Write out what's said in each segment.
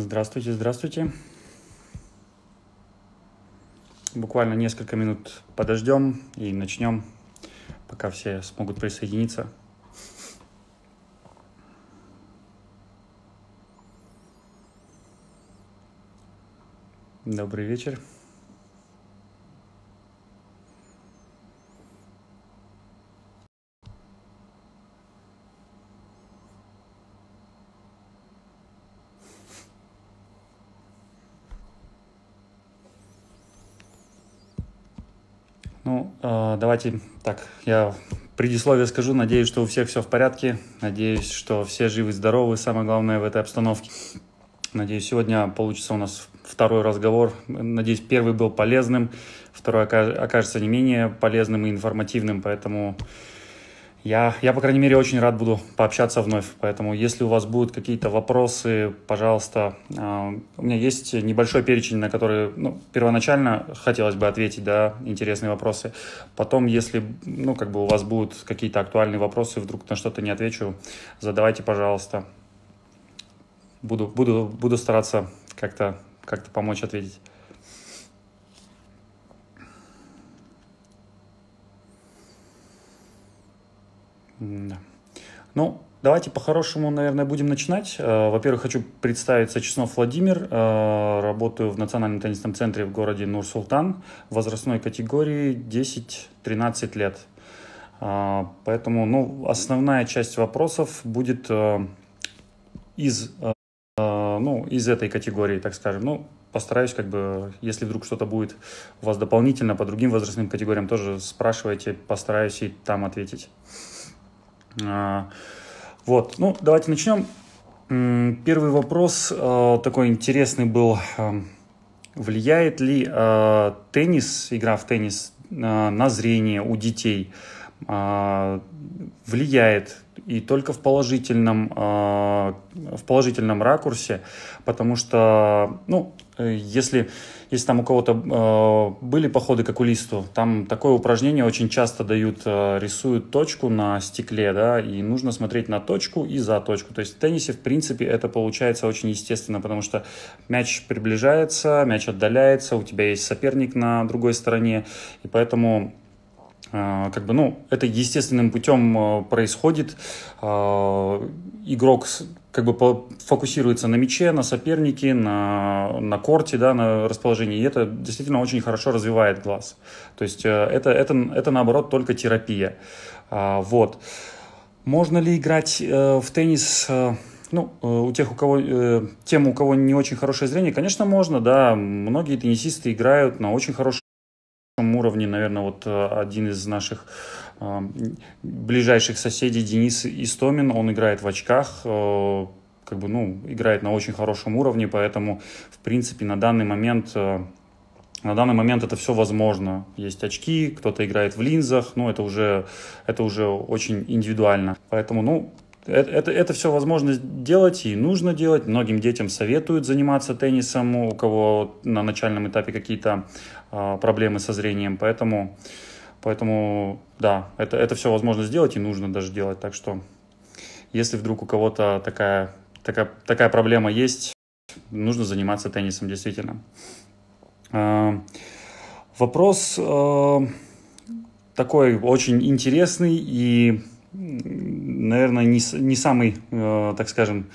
Здравствуйте, здравствуйте. Буквально несколько минут подождем и начнем, пока все смогут присоединиться. Добрый вечер. Давайте так, я предисловие скажу. Надеюсь, что у всех все в порядке. Надеюсь, что все живы, здоровы. Самое главное в этой обстановке. Надеюсь, сегодня получится у нас второй разговор. Надеюсь, первый был полезным, второй окажется не менее полезным и информативным, поэтому я, я, по крайней мере, очень рад буду пообщаться вновь. Поэтому, если у вас будут какие-то вопросы, пожалуйста, а, у меня есть небольшой перечень, на который ну, первоначально хотелось бы ответить, да, интересные вопросы. Потом, если, ну, как бы у вас будут какие-то актуальные вопросы, вдруг на что-то не отвечу, задавайте, пожалуйста. Буду, буду, буду стараться как-то как, -то, как -то помочь ответить. Ну, давайте по-хорошему, наверное, будем начинать. Э, во-первых, хочу представиться Чеснов Владимир. Э, работаю в Национальном теннисном центре в городе Нур-Султан возрастной категории 10-13 лет. Э, поэтому ну, основная часть вопросов будет из, ну, из этой категории, так скажем. Ну, постараюсь, как бы, если вдруг что-то будет у вас дополнительно по другим возрастным категориям, тоже спрашивайте, постараюсь и там ответить. А, вот, ну, давайте начнем. Первый вопрос э, такой интересный был. Эм, влияет ли э, теннис, игра в теннис э, на зрение у детей? А, влияет и только в положительном, в положительном ракурсе, потому что, ну, если если там у кого-то э, были походы к окулисту, там такое упражнение очень часто дают, э, рисуют точку на стекле, да, и нужно смотреть на точку и за точку. То есть в теннисе, в принципе, это получается очень естественно, потому что мяч приближается, мяч отдаляется, у тебя есть соперник на другой стороне, и поэтому э, как бы, ну, это естественным путем э, происходит. Э, игрок как бы фокусируется на мяче, на сопернике, на, на корте, да, на расположении. И это действительно очень хорошо развивает глаз. То есть э, это, это, это наоборот только терапия. А, вот. Можно ли играть э, в теннис э, ну, у тех, у кого, тем, у кого не очень хорошее зрение, конечно, можно, да, многие теннисисты играют на очень хорошем уровне, наверное, вот один из наших ближайших соседей Денис Истомин, он играет в очках, э, как бы, ну, играет на очень хорошем уровне, поэтому, в принципе, на данный момент э, на данный момент это все возможно. Есть очки, кто-то играет в линзах, ну, это уже, это уже очень индивидуально. Поэтому, ну, э, это, это, это все возможно делать и нужно делать. Многим детям советуют заниматься теннисом, у кого на начальном этапе какие-то а, проблемы со зрением. Поэтому, Поэтому, да, это, это все возможно сделать и нужно даже делать. Так что, если вдруг у кого-то такая, такая, такая проблема есть, нужно заниматься теннисом, действительно. А, вопрос э, такой очень интересный и, наверное, не, не самый, э, так скажем,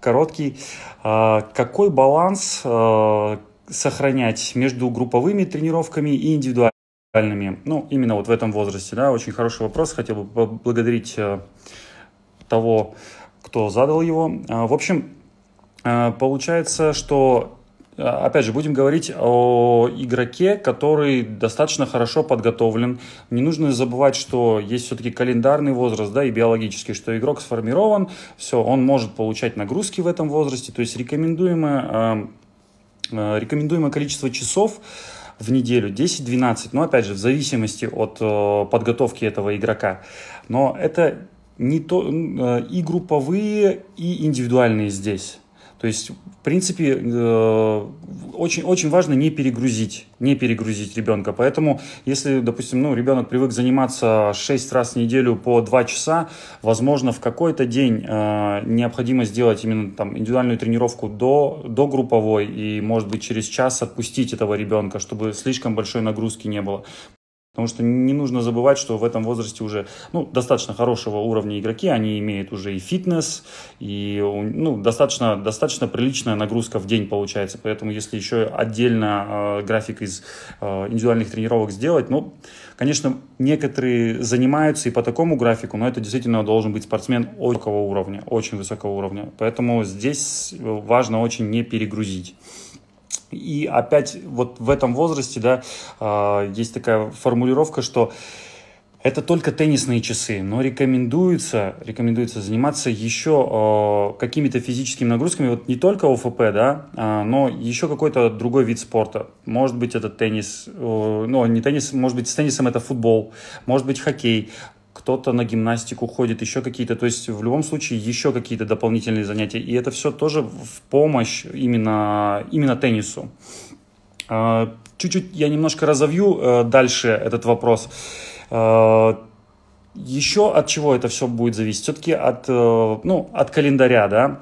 короткий. А, какой баланс э, сохранять между групповыми тренировками и индивидуальными? ну, именно вот в этом возрасте, да, очень хороший вопрос, хотел бы поблагодарить э, того, кто задал его. Э, в общем, э, получается, что Опять же, будем говорить о игроке, который достаточно хорошо подготовлен. Не нужно забывать, что есть все-таки календарный возраст, да, и биологический, что игрок сформирован, все, он может получать нагрузки в этом возрасте, то есть рекомендуемое, рекомендуемое количество часов в неделю, 10-12, но ну, опять же в зависимости от э, подготовки этого игрока. Но это не то, э, и групповые, и индивидуальные здесь. То есть, в принципе, очень-очень э, важно не перегрузить, не перегрузить ребенка. Поэтому, если, допустим, ну, ребенок привык заниматься 6 раз в неделю по 2 часа, возможно, в какой-то день э, необходимо сделать именно там индивидуальную тренировку до, до групповой и, может быть, через час отпустить этого ребенка, чтобы слишком большой нагрузки не было. Потому что не нужно забывать, что в этом возрасте уже ну, достаточно хорошего уровня игроки, они имеют уже и фитнес, и ну, достаточно, достаточно приличная нагрузка в день получается. Поэтому если еще отдельно э, график из э, индивидуальных тренировок сделать, ну, конечно, некоторые занимаются и по такому графику, но это действительно должен быть спортсмен высокого уровня, очень высокого уровня. Поэтому здесь э, важно очень не перегрузить. И опять вот в этом возрасте, да, а, есть такая формулировка, что это только теннисные часы, но рекомендуется, рекомендуется заниматься еще э, какими-то физическими нагрузками, вот не только ОФП, да, э, но еще какой-то другой вид спорта. Может быть, это теннис, э, ну, не теннис, может быть, с теннисом это футбол, может быть, хоккей, кто-то на гимнастику ходит, еще какие-то, то есть в любом случае еще какие-то дополнительные занятия. И это все тоже в помощь именно, именно теннису. А, чуть-чуть я немножко разовью э, дальше этот вопрос. А, еще от чего это все будет зависеть? Все-таки от, э, ну, от календаря, да?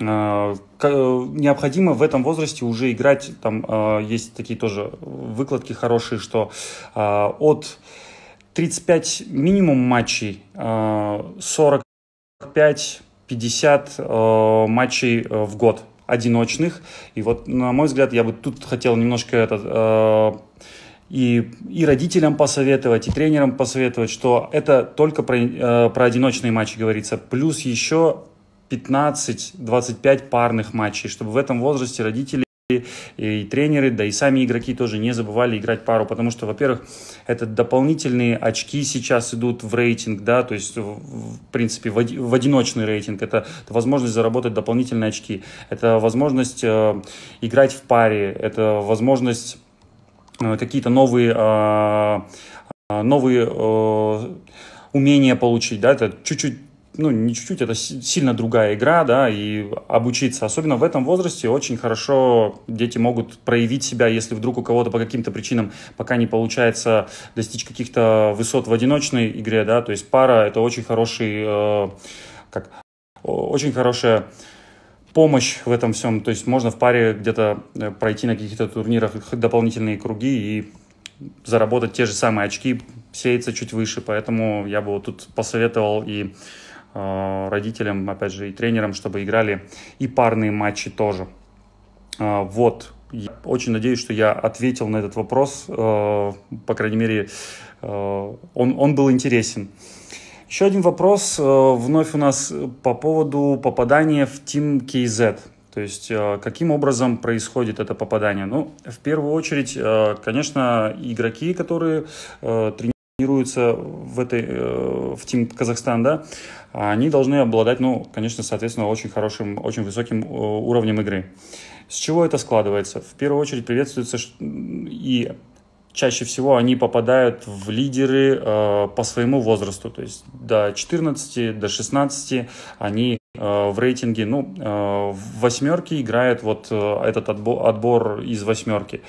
А, э, необходимо в этом возрасте уже играть, там есть такие тоже выкладки хорошие, что от 35 минимум матчей, 45-50 а, а, матчей а, в год одиночных. И вот, на мой взгляд, я бы тут хотел немножко этот, и, и родителям посоветовать, и тренерам посоветовать, что это только про, про одиночные матчи говорится. Плюс еще 15-25 парных матчей, чтобы в этом возрасте родители и тренеры, да и сами игроки тоже не забывали играть пару, потому что, во-первых, это дополнительные очки сейчас идут в рейтинг, да, то есть, в принципе, в одиночный рейтинг, это возможность заработать дополнительные очки, это возможность э, играть в паре, это возможность э, какие-то новые, а, а, э, новые умения получить, да, это чуть-чуть ну, не чуть-чуть, это сильно другая игра, да, и обучиться. Особенно в этом возрасте очень хорошо дети могут проявить себя, если вдруг у кого-то по каким-то причинам пока не получается достичь каких-то высот в одиночной игре, да, то есть пара — это очень хороший, э, как, очень хорошая помощь в этом всем, то есть можно в паре где-то э, пройти на каких-то турнирах дополнительные круги и заработать те же самые очки, сеяться чуть выше, поэтому я бы вот тут посоветовал и Э, родителям, опять же, и тренерам, чтобы играли и парные матчи тоже. Э, вот, я очень надеюсь, что я ответил на этот вопрос, э, по крайней мере, он, он был интересен. Еще один вопрос вновь у нас по поводу попадания в Team KZ. То есть, каким образом происходит это попадание? Ну, в первую очередь, конечно, игроки, которые тренируют планируется в, этой, э, в Team Казахстан, да, они должны обладать, ну, конечно, соответственно, очень хорошим, очень высоким э, уровнем игры. С чего это складывается? В первую очередь приветствуется и чаще всего они попадают в лидеры э, по своему возрасту, то есть до 14, до 16 они в рейтинге, ну, в восьмерке играет вот этот отбор, отбор из восьмерки.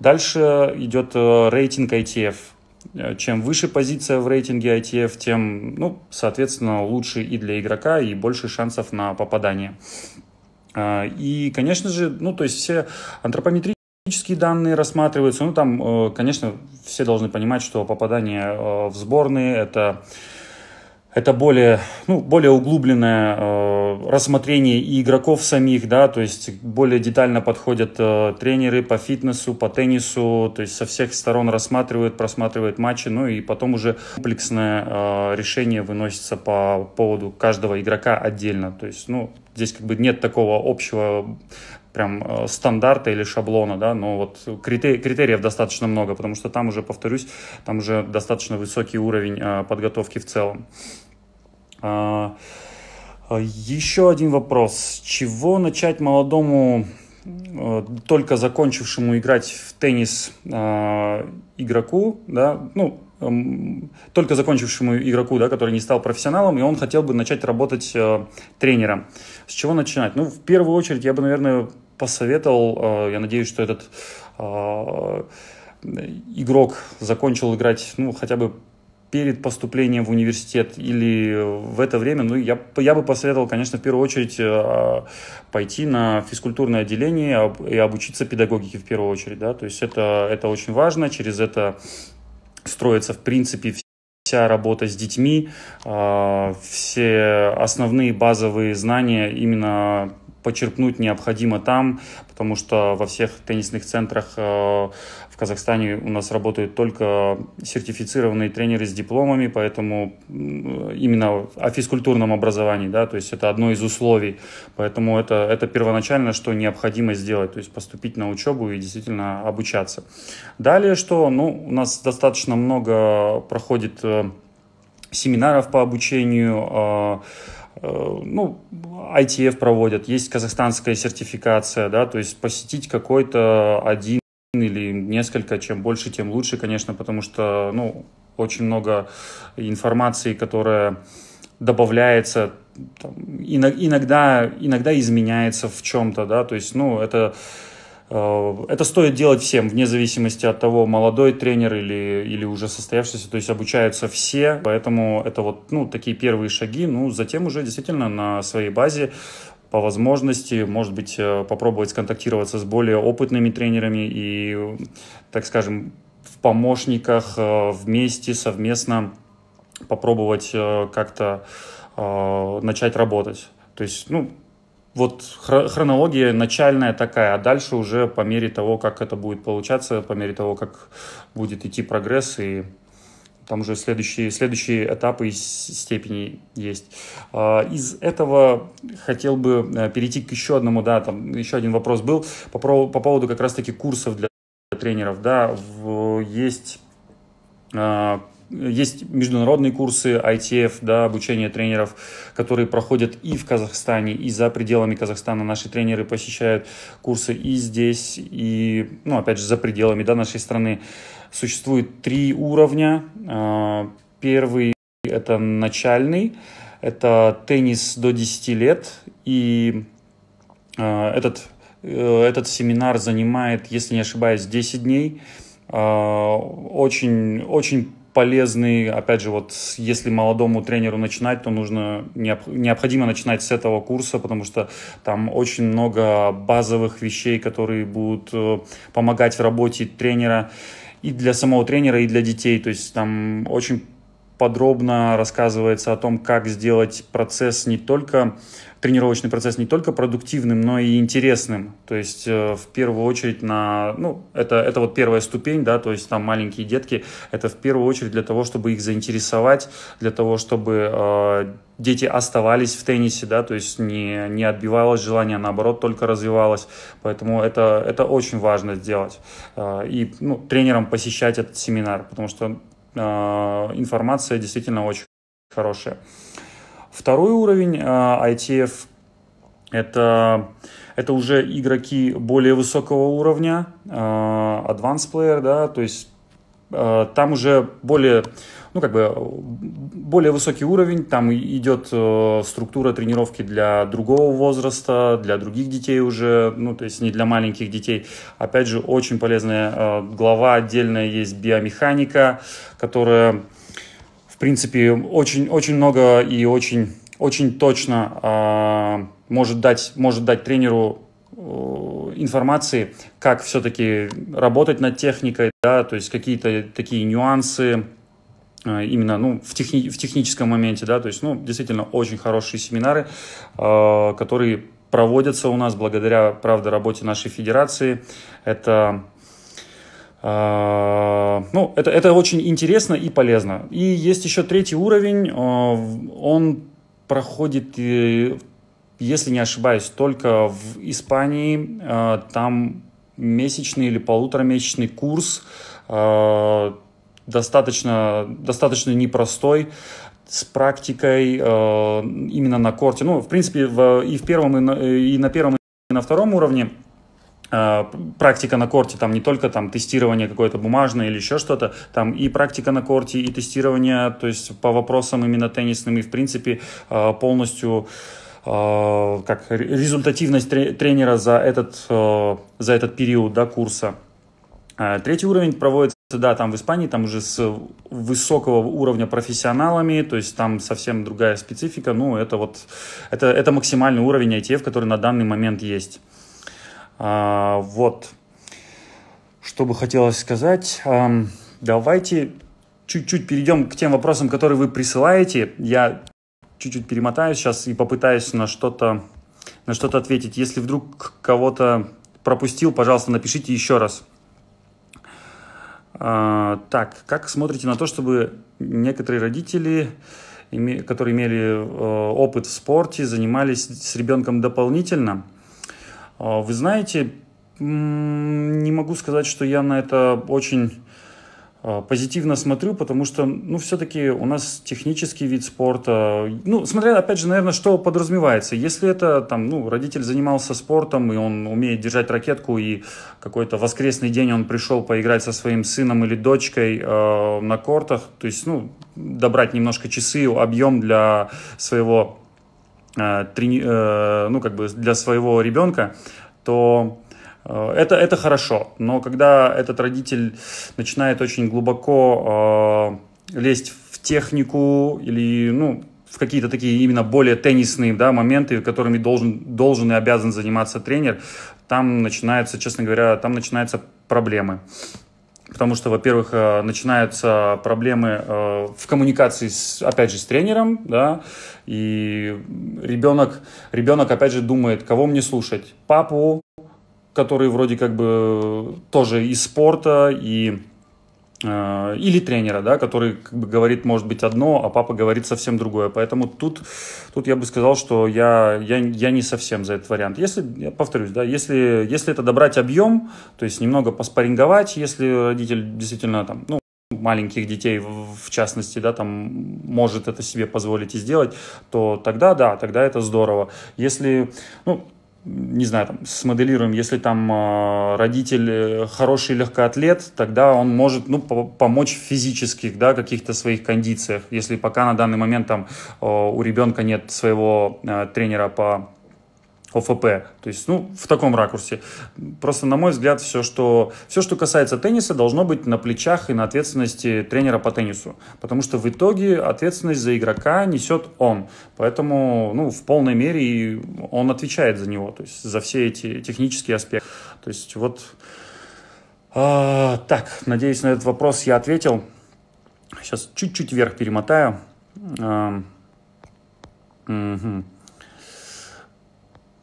Дальше идет рейтинг ITF – Э, чем выше позиция в рейтинге ITF, тем, ну, соответственно, лучше и для игрока, и больше шансов на попадание. Э, и, конечно же, ну, то есть все антропометрические данные рассматриваются. Ну, там, э, конечно, все должны понимать, что попадание в сборные – это это более, ну, более углубленное э, рассмотрение и игроков самих, да, то есть более детально подходят э, тренеры по фитнесу, по теннису, то есть со всех сторон рассматривают, просматривают матчи, ну и потом уже комплексное э, решение выносится по поводу каждого игрока отдельно, то есть, ну, здесь как бы нет такого общего прям э, стандарта или шаблона, да, но вот критери- критериев достаточно много, потому что там уже, повторюсь, там уже достаточно высокий уровень э, подготовки в целом. А, еще один вопрос. чего начать молодому, э, только закончившему играть в теннис а, игроку, да, ну, эм, только закончившему игроку, да, который не стал профессионалом, и он хотел бы начать работать э, тренером. С чего начинать? Ну, в первую очередь, я бы, наверное, посоветовал, э, я надеюсь, что этот игрок закончил играть, ну, хотя бы перед поступлением в университет или в это время, ну, я, я бы посоветовал, конечно, в первую очередь э, пойти на физкультурное отделение и обучиться педагогике в первую очередь, да, то есть это, это очень важно, через это строится, в принципе, вся работа с детьми, э, все основные базовые знания именно почерпнуть необходимо там, потому что во всех теннисных центрах э, в Казахстане у нас работают только сертифицированные тренеры с дипломами, поэтому именно о физкультурном образовании, да, то есть это одно из условий, поэтому это, это первоначально, что необходимо сделать, то есть поступить на учебу и действительно обучаться. Далее что? Ну, у нас достаточно много проходит э, семинаров по обучению, э, Э, ну, ITF проводят, есть казахстанская сертификация, да, то есть посетить какой-то один или несколько, чем больше, тем лучше, конечно, потому что, ну, очень много информации, которая добавляется, там, иногда, иногда изменяется в чем-то, да, то есть, ну, это Э, это стоит делать всем, вне зависимости от того, молодой тренер или, или уже состоявшийся, то есть обучаются все, поэтому это вот ну, такие первые шаги, ну, затем уже действительно на своей базе по возможности, может быть, э, попробовать сконтактироваться с более опытными тренерами и, так скажем, в помощниках э, вместе, совместно попробовать как-то начать работать. То есть, ну, вот хронология начальная такая, а дальше уже по мере того, как это будет получаться, по мере того, как будет идти прогресс, и там уже следующие, следующие этапы и степени есть. А, из этого хотел бы э, перейти к еще одному, да, там еще один вопрос был по, по поводу как раз-таки курсов для тренеров, да, в, есть а, есть международные курсы ITF, да, обучение тренеров, которые проходят и в Казахстане, и за пределами Казахстана. Наши тренеры посещают курсы и здесь, и, ну, опять же, за пределами да, нашей страны. Существует три уровня. А, первый – это начальный, это теннис до 10 лет, и а, этот, э, этот семинар занимает, если не ошибаюсь, 10 дней. А, очень, очень полезный. Опять же, вот если молодому тренеру начинать, то нужно необходимо начинать с этого курса, потому что там очень много базовых вещей, которые будут э, помогать в работе тренера и для самого тренера, и для детей. То есть там очень подробно рассказывается о том, как сделать процесс не только тренировочный процесс не только продуктивным, но и интересным. То есть э, в первую очередь на, ну, это, это вот первая ступень, да, то есть там маленькие детки, это в первую очередь для того, чтобы их заинтересовать, для того, чтобы э, дети оставались в теннисе, да, то есть не, не отбивалось желание, а наоборот, только развивалось. Поэтому это, это очень важно сделать. Э, и ну, тренерам посещать этот семинар, потому что Э, информация действительно очень хорошая. Второй уровень э, ITF это, это уже игроки более высокого уровня, э, advanced player, да, то есть там уже более ну, как бы более высокий уровень, там идет э, структура тренировки для другого возраста, для других детей уже, ну, то есть не для маленьких детей. Опять же, очень полезная э, глава, отдельная есть биомеханика, которая, в принципе, очень-очень много и очень, очень точно э, может, дать, может дать тренеру э, информации, как все-таки работать над техникой, да, то есть какие-то такие нюансы, Э, именно ну, в, техни в техническом моменте, да, то есть, ну, действительно, очень хорошие семинары, э, которые проводятся у нас благодаря, правда, работе нашей федерации. Это э, ну, это, это очень интересно и полезно. И есть еще третий уровень. Э, он проходит, если не ошибаюсь, только в Испании. Там месячный или полуторамесячный курс достаточно, достаточно непростой с практикой э, именно на корте. Ну, в принципе, в, и в первом, и на, и на первом, и на втором уровне э, практика на корте, там не только там тестирование какое-то бумажное или еще что-то, там и практика на корте, и тестирование, то есть по вопросам именно теннисным, и в принципе э, полностью э, как результативность тренера за этот, за этот период да, курса. Третий уровень проводится да, там в Испании, там уже с высокого уровня профессионалами, то есть там совсем другая специфика, ну, это вот, это, это максимальный уровень ITF, который на данный момент есть. А, вот, что бы хотелось сказать, а, давайте чуть-чуть перейдем к тем вопросам, которые вы присылаете, я чуть-чуть перемотаю сейчас и попытаюсь на что-то на что-то ответить. Если вдруг кого-то пропустил, пожалуйста, напишите еще раз. А, так, как смотрите на то, чтобы некоторые родители, которые имели э, опыт в спорте, занимались с ребенком дополнительно? А, вы знаете, не могу сказать, что я на это очень Э, позитивно смотрю, потому что, ну, все-таки у нас технический вид спорта, ну, смотря, опять же, наверное, что подразумевается. Если это, там, ну, родитель занимался спортом, и он умеет держать ракетку, и какой-то воскресный день он пришел поиграть со своим сыном или дочкой э, на кортах, то есть, ну, добрать немножко часы, объем для своего, э, трени, э, ну, как бы для своего ребенка, то Э, это, это хорошо, но когда этот родитель начинает очень глубоко э, лезть в технику или ну, в какие-то такие именно более теннисные да, моменты, которыми должен, должен и обязан заниматься тренер, там начинаются, честно говоря, там начинаются проблемы. Потому что, во-первых, э, начинаются проблемы э, в коммуникации, с, опять же, с тренером, да, и ребенок, ребенок, опять же, думает, кого мне слушать, папу которые вроде как бы тоже из спорта, и э, или тренера, да, который как бы говорит, может быть, одно, а папа говорит совсем другое. Поэтому тут, тут я бы сказал, что я, я, я не совсем за этот вариант. Если, я повторюсь, да, если, если это добрать объем, то есть немного поспоринговать, если родитель действительно там, ну, маленьких детей, в частности, да, там может это себе позволить и сделать, то тогда да, тогда это здорово. Если, ну, не знаю, там, смоделируем, если там а, э, родитель хороший легкоатлет, тогда он может ну, помочь в физических да, каких-то своих кондициях. Если пока на данный момент там, э, у ребенка нет своего э, тренера по ОФП. То есть, ну, в таком ракурсе. Просто, на мой взгляд, все, что, все, что касается тенниса, должно быть на плечах и на ответственности тренера по теннису. Потому что в итоге ответственность за игрока несет он. Поэтому, ну, в полной мере он отвечает за него, то есть за все эти технические аспекты. То есть, вот... А, так, надеюсь, на этот вопрос я ответил. Сейчас чуть-чуть вверх перемотаю. А, угу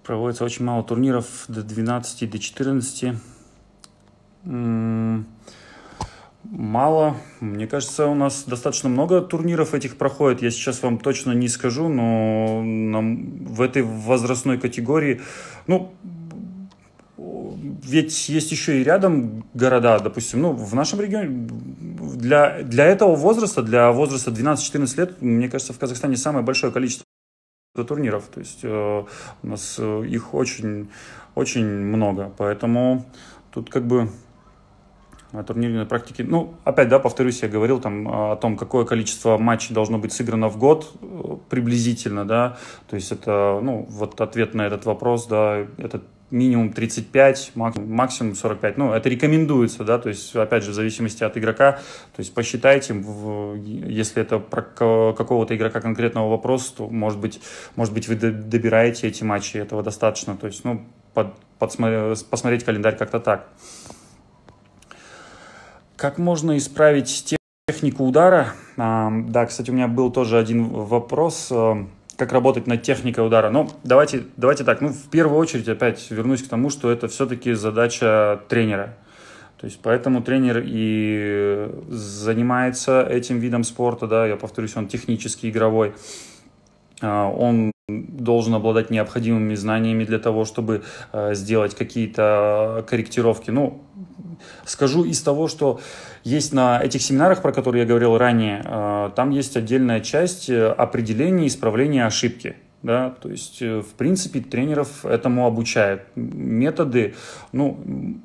проводится очень мало турниров, до 12, до 14. Мало. Мне кажется, у нас достаточно много турниров этих проходит. Я сейчас вам точно не скажу, но нам в этой возрастной категории, ну, ведь есть еще и рядом города, допустим, ну, в нашем регионе, для, для этого возраста, для возраста 12-14 лет, мне кажется, в Казахстане самое большое количество турниров. То есть э, у нас э, их очень, очень много. Поэтому тут как бы э, турнирной практики. Ну, опять, да, повторюсь, я говорил там э, о том, какое количество матчей должно быть сыграно в год приблизительно, да, то есть это, ну, вот ответ на этот вопрос, да, это минимум 35, максимум 45. Ну, это рекомендуется, да, то есть, опять же, в зависимости от игрока. То есть, посчитайте, если это про какого-то игрока конкретного вопрос то, может быть, может быть, вы добираете эти матчи, этого достаточно. То есть, ну, под, подсмотри, посмотреть календарь как-то так. Как можно исправить технику удара? Да, кстати, у меня был тоже один вопрос. Вопрос э, как работать над техникой удара. Но ну, давайте, давайте так. Ну, в первую очередь опять вернусь к тому, что это все-таки задача тренера. То есть поэтому тренер и занимается этим видом спорта, да, я повторюсь, он технический, игровой. А, он должен обладать необходимыми знаниями для того, чтобы а, сделать какие-то корректировки. Ну, скажу из того, что есть на этих семинарах, про которые я говорил ранее, э, там есть отдельная часть э, определения и исправления ошибки. Да, то есть, э, в принципе, тренеров этому обучают. Методы, ну,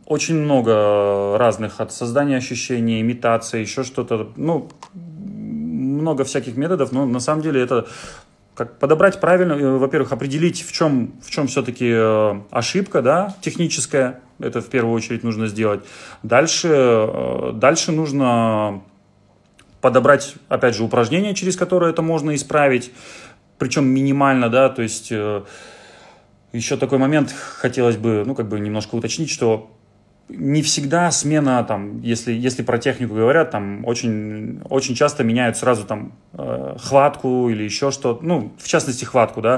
очень много разных, от создания ощущения, имитации, еще что-то, ну, много всяких методов, но на самом деле это как подобрать правильно, во-первых, определить, в чем, в чем все-таки ошибка, да, техническая, это в первую очередь нужно сделать. Дальше, э, дальше нужно подобрать, опять же, упражнения, через которые это можно исправить, причем минимально, да, то есть э, еще такой момент хотелось бы, ну, как бы немножко уточнить, что не всегда смена, там, если, если про технику говорят, там очень, очень часто меняют сразу там э, хватку или еще что-то, ну, в частности, хватку, да,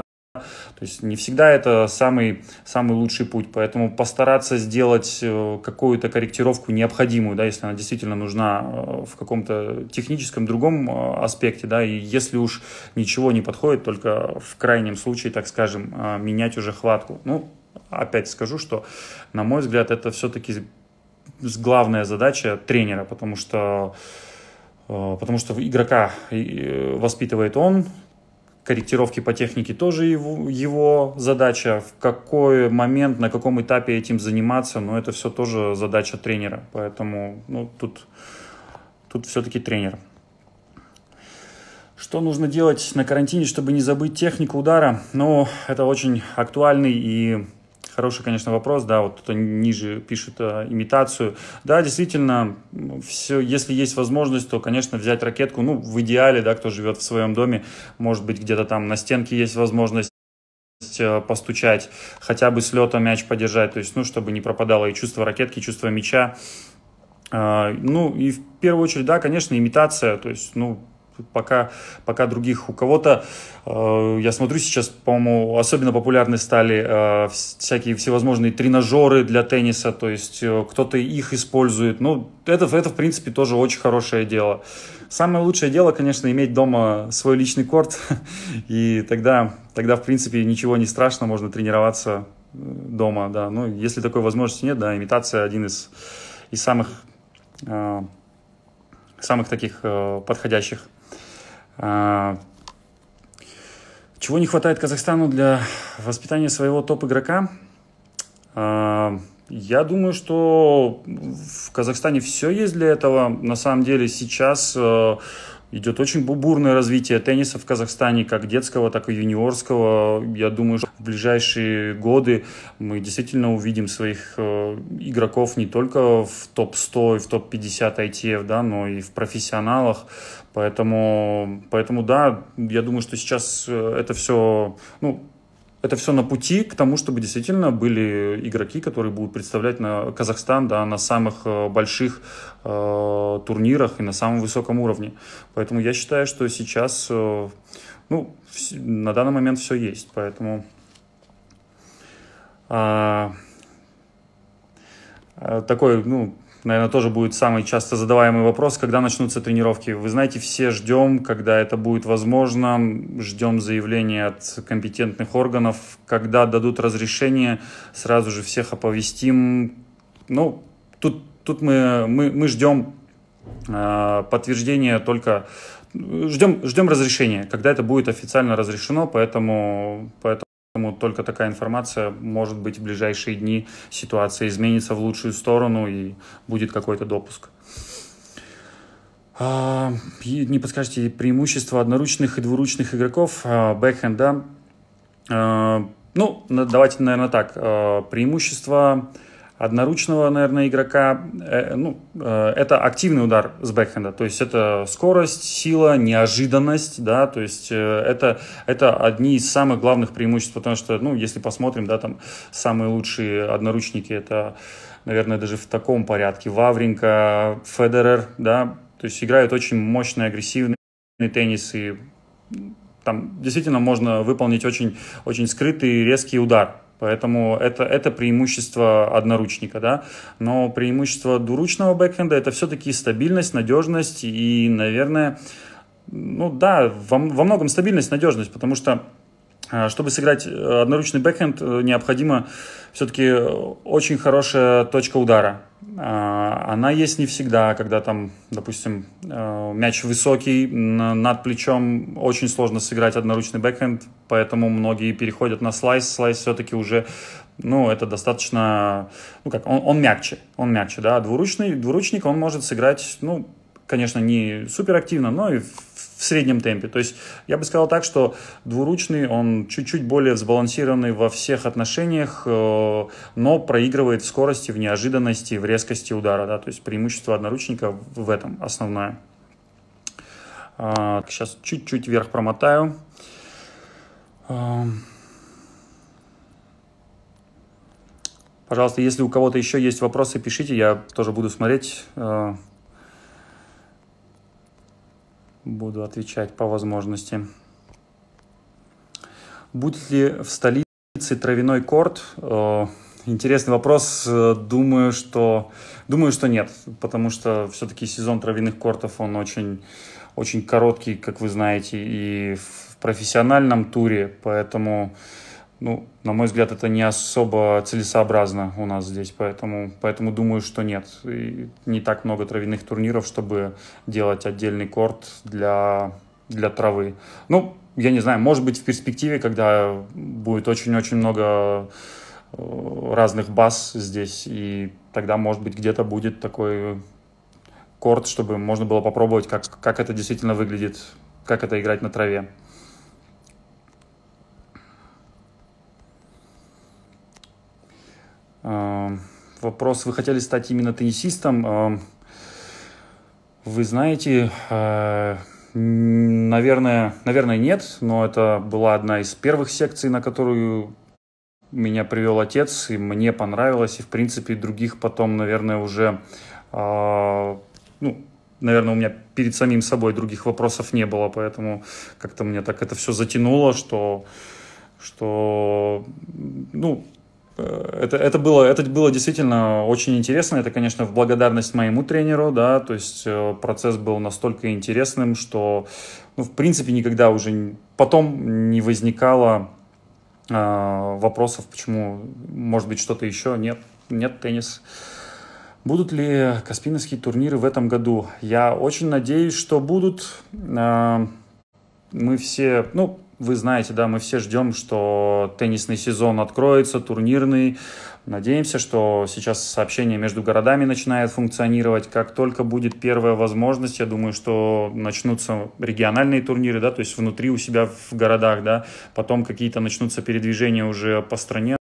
то есть не всегда это самый, самый лучший путь, поэтому постараться сделать э, какую-то корректировку необходимую, да, если она действительно нужна э, в каком-то техническом другом э, аспекте, да, и если уж ничего не подходит, только в крайнем случае, так скажем, менять уже хватку. Ну, опять скажу, что, на мой взгляд, это все-таки главная задача тренера, потому что потому что игрока воспитывает он, корректировки по технике тоже его, его задача. В какой момент, на каком этапе этим заниматься, но ну, это все тоже задача тренера. Поэтому ну, тут, тут все-таки тренер. Что нужно делать на карантине, чтобы не забыть технику удара? Ну, это очень актуальный и Хороший, конечно, вопрос, да, вот кто-то ниже пишет э, имитацию. Да, действительно, все, если есть возможность, то, конечно, взять ракетку, ну, в идеале, да, кто живет в своем доме, может быть, где-то там на стенке есть возможность э, постучать, хотя бы с лета мяч подержать, то есть, ну, чтобы не пропадало и чувство ракетки, и чувство мяча. Э, ну, и в первую очередь, да, конечно, имитация, то есть, ну, пока, пока других у кого-то. Э, я смотрю сейчас, по-моему, особенно популярны стали э, всякие всевозможные тренажеры для тенниса, то есть э, кто-то их использует. Ну, это, это, в принципе, тоже очень хорошее дело. Самое лучшее дело, конечно, иметь дома свой личный корт, и тогда, тогда, в принципе, ничего не страшно, можно тренироваться э, дома, да. Ну, если такой возможности нет, да, имитация один из, из самых, э, самых таких э, подходящих а, чего не хватает Казахстану для воспитания своего топ-игрока? А, я думаю, что в Казахстане все есть для этого. На самом деле сейчас э, идет очень бурное развитие тенниса в Казахстане, как детского, так и юниорского. Я думаю, что в ближайшие годы мы действительно увидим своих э, игроков не только в топ-100 и в топ-50 ITF, да, но и в профессионалах. Поэтому, поэтому да, я думаю, что сейчас э, это все, ну, это все на пути к тому, чтобы действительно были игроки, которые будут представлять на Казахстан да, на самых э, больших э, турнирах и на самом высоком уровне. Поэтому я считаю, что сейчас э, ну, в, на данный момент все есть. Поэтому э, такой, ну, наверное, тоже будет самый часто задаваемый вопрос, когда начнутся тренировки. Вы знаете, все ждем, когда это будет возможно, ждем заявления от компетентных органов, когда дадут разрешение, сразу же всех оповестим. Ну, тут, тут мы, мы, мы ждем э, подтверждения только ждем, ждем разрешения, когда это будет официально разрешено, поэтому, поэтому Поэтому только такая информация, может быть, в ближайшие дни ситуация изменится в лучшую сторону и будет какой-то допуск. А, не подскажете преимущества одноручных и двуручных игроков а, бэкхенда? А, ну, давайте, наверное, так. Преимущество... А, преимущества одноручного, наверное, игрока, э, ну, э, это активный удар с бэкхенда, то есть это скорость, сила, неожиданность, да, то есть э, это, это одни из самых главных преимуществ, потому что, ну, если посмотрим, да, там самые лучшие одноручники, это, наверное, даже в таком порядке, Вавренко, Федерер, да, то есть играют очень мощный, агрессивный теннис и там действительно можно выполнить очень, очень скрытый резкий удар, Поэтому это, это преимущество одноручника, да. Но преимущество двуручного бэкхенда это все-таки стабильность, надежность и, наверное, ну да, во, во многом стабильность, надежность, потому что а, чтобы сыграть э, одноручный бэкхенд, э, необходима все-таки э, очень хорошая точка удара. А, она есть не всегда, когда там, допустим, Э, мяч высокий, над плечом очень сложно сыграть одноручный бэкхенд, поэтому многие переходят на слайс. Слайс все-таки уже, ну, это достаточно, ну как, он, он мягче, он мягче, да, двуручный, двуручник он может сыграть, ну, конечно, не суперактивно, но и в среднем темпе. То есть я бы сказал так, что двуручный, он чуть-чуть более сбалансированный во всех отношениях, э, но проигрывает в скорости, в неожиданности, в резкости удара. Да? То есть преимущество одноручника в этом основное. Сейчас а, чуть-чуть вверх промотаю. А, пожалуйста, если у кого-то еще есть вопросы, пишите, я тоже буду смотреть. А, Буду отвечать по возможности. Будет ли в столице травяной корт? Э, интересный вопрос. Думаю, что думаю, что нет, потому что все-таки сезон травяных кортов он очень очень короткий, как вы знаете, и в профессиональном туре, поэтому ну, на мой взгляд, это не особо целесообразно у нас здесь, поэтому, поэтому думаю, что нет. И не так много травяных турниров, чтобы делать отдельный корт для, для травы. Ну, я не знаю, может быть, в перспективе, когда будет очень-очень много э, разных баз здесь, и тогда, может быть, где-то будет такой корт, чтобы можно было попробовать, как, как это действительно выглядит, как это играть на траве. Эм, вопрос, вы хотели стать именно теннисистом? Эм, вы знаете, э, наверное, наверное нет, но это была одна из первых секций, на которую меня привел отец, и мне понравилось, и в принципе других потом, наверное, уже, э, ну, наверное, у меня перед самим собой других вопросов не было, поэтому как-то мне так это все затянуло, что, что, ну, Э, это, это, было, это было действительно очень интересно. Это, конечно, в благодарность моему тренеру, да, то есть э, процесс был настолько интересным, что, ну, в принципе, никогда уже потом не возникало э, вопросов, почему, может быть, что-то еще, нет, нет, теннис. Будут ли Каспиновские турниры в этом году? Я очень надеюсь, что будут. Э, мы все, ну, вы знаете, да, мы все ждем, что теннисный сезон откроется, турнирный. Надеемся, что сейчас сообщение между городами начинает функционировать. Как только будет первая возможность, я думаю, что начнутся региональные турниры, да, то есть внутри у себя в городах, да, потом какие-то начнутся передвижения уже по стране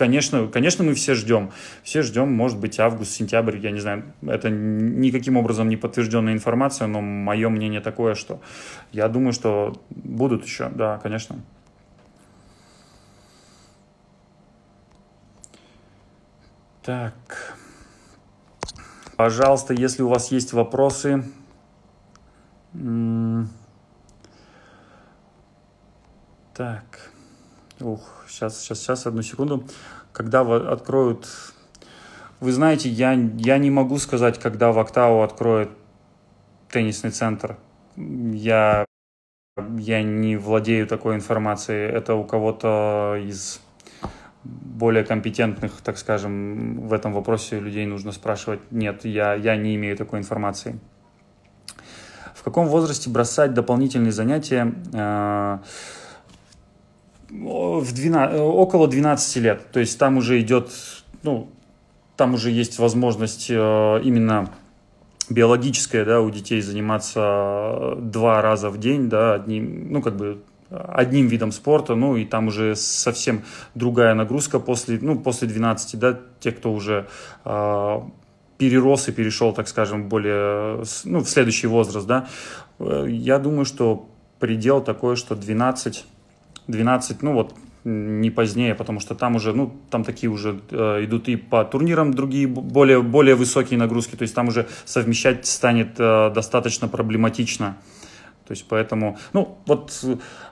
конечно, конечно, мы все ждем. Все ждем, может быть, август, сентябрь, я не знаю, это никаким образом не подтвержденная информация, но мое мнение такое, что я думаю, что будут еще, да, конечно. Так. Пожалуйста, если у вас есть вопросы, так. Ух сейчас, сейчас, сейчас, одну секунду. Когда откроют... Вы знаете, я, я не могу сказать, когда в Октау откроют теннисный центр. Я, я не владею такой информацией. Это у кого-то из более компетентных, так скажем, в этом вопросе людей нужно спрашивать. Нет, я, я не имею такой информации. В каком возрасте бросать дополнительные занятия? Э, в 12, э, около 12 лет. То есть там уже идет, ну, там уже есть возможность э, именно биологическая, да, у детей заниматься э, два раза в день, да, одним, ну, как бы одним видом спорта, ну, и там уже совсем другая нагрузка после, ну, после 12, да, те, кто уже э, перерос и перешел, так скажем, более, ну, в следующий возраст, да, я думаю, что предел такой, что 12 12, ну вот не позднее, потому что там уже, ну, там такие уже э, идут и по турнирам другие, более, более высокие нагрузки, то есть там уже совмещать станет э, достаточно проблематично. То есть поэтому, ну, вот,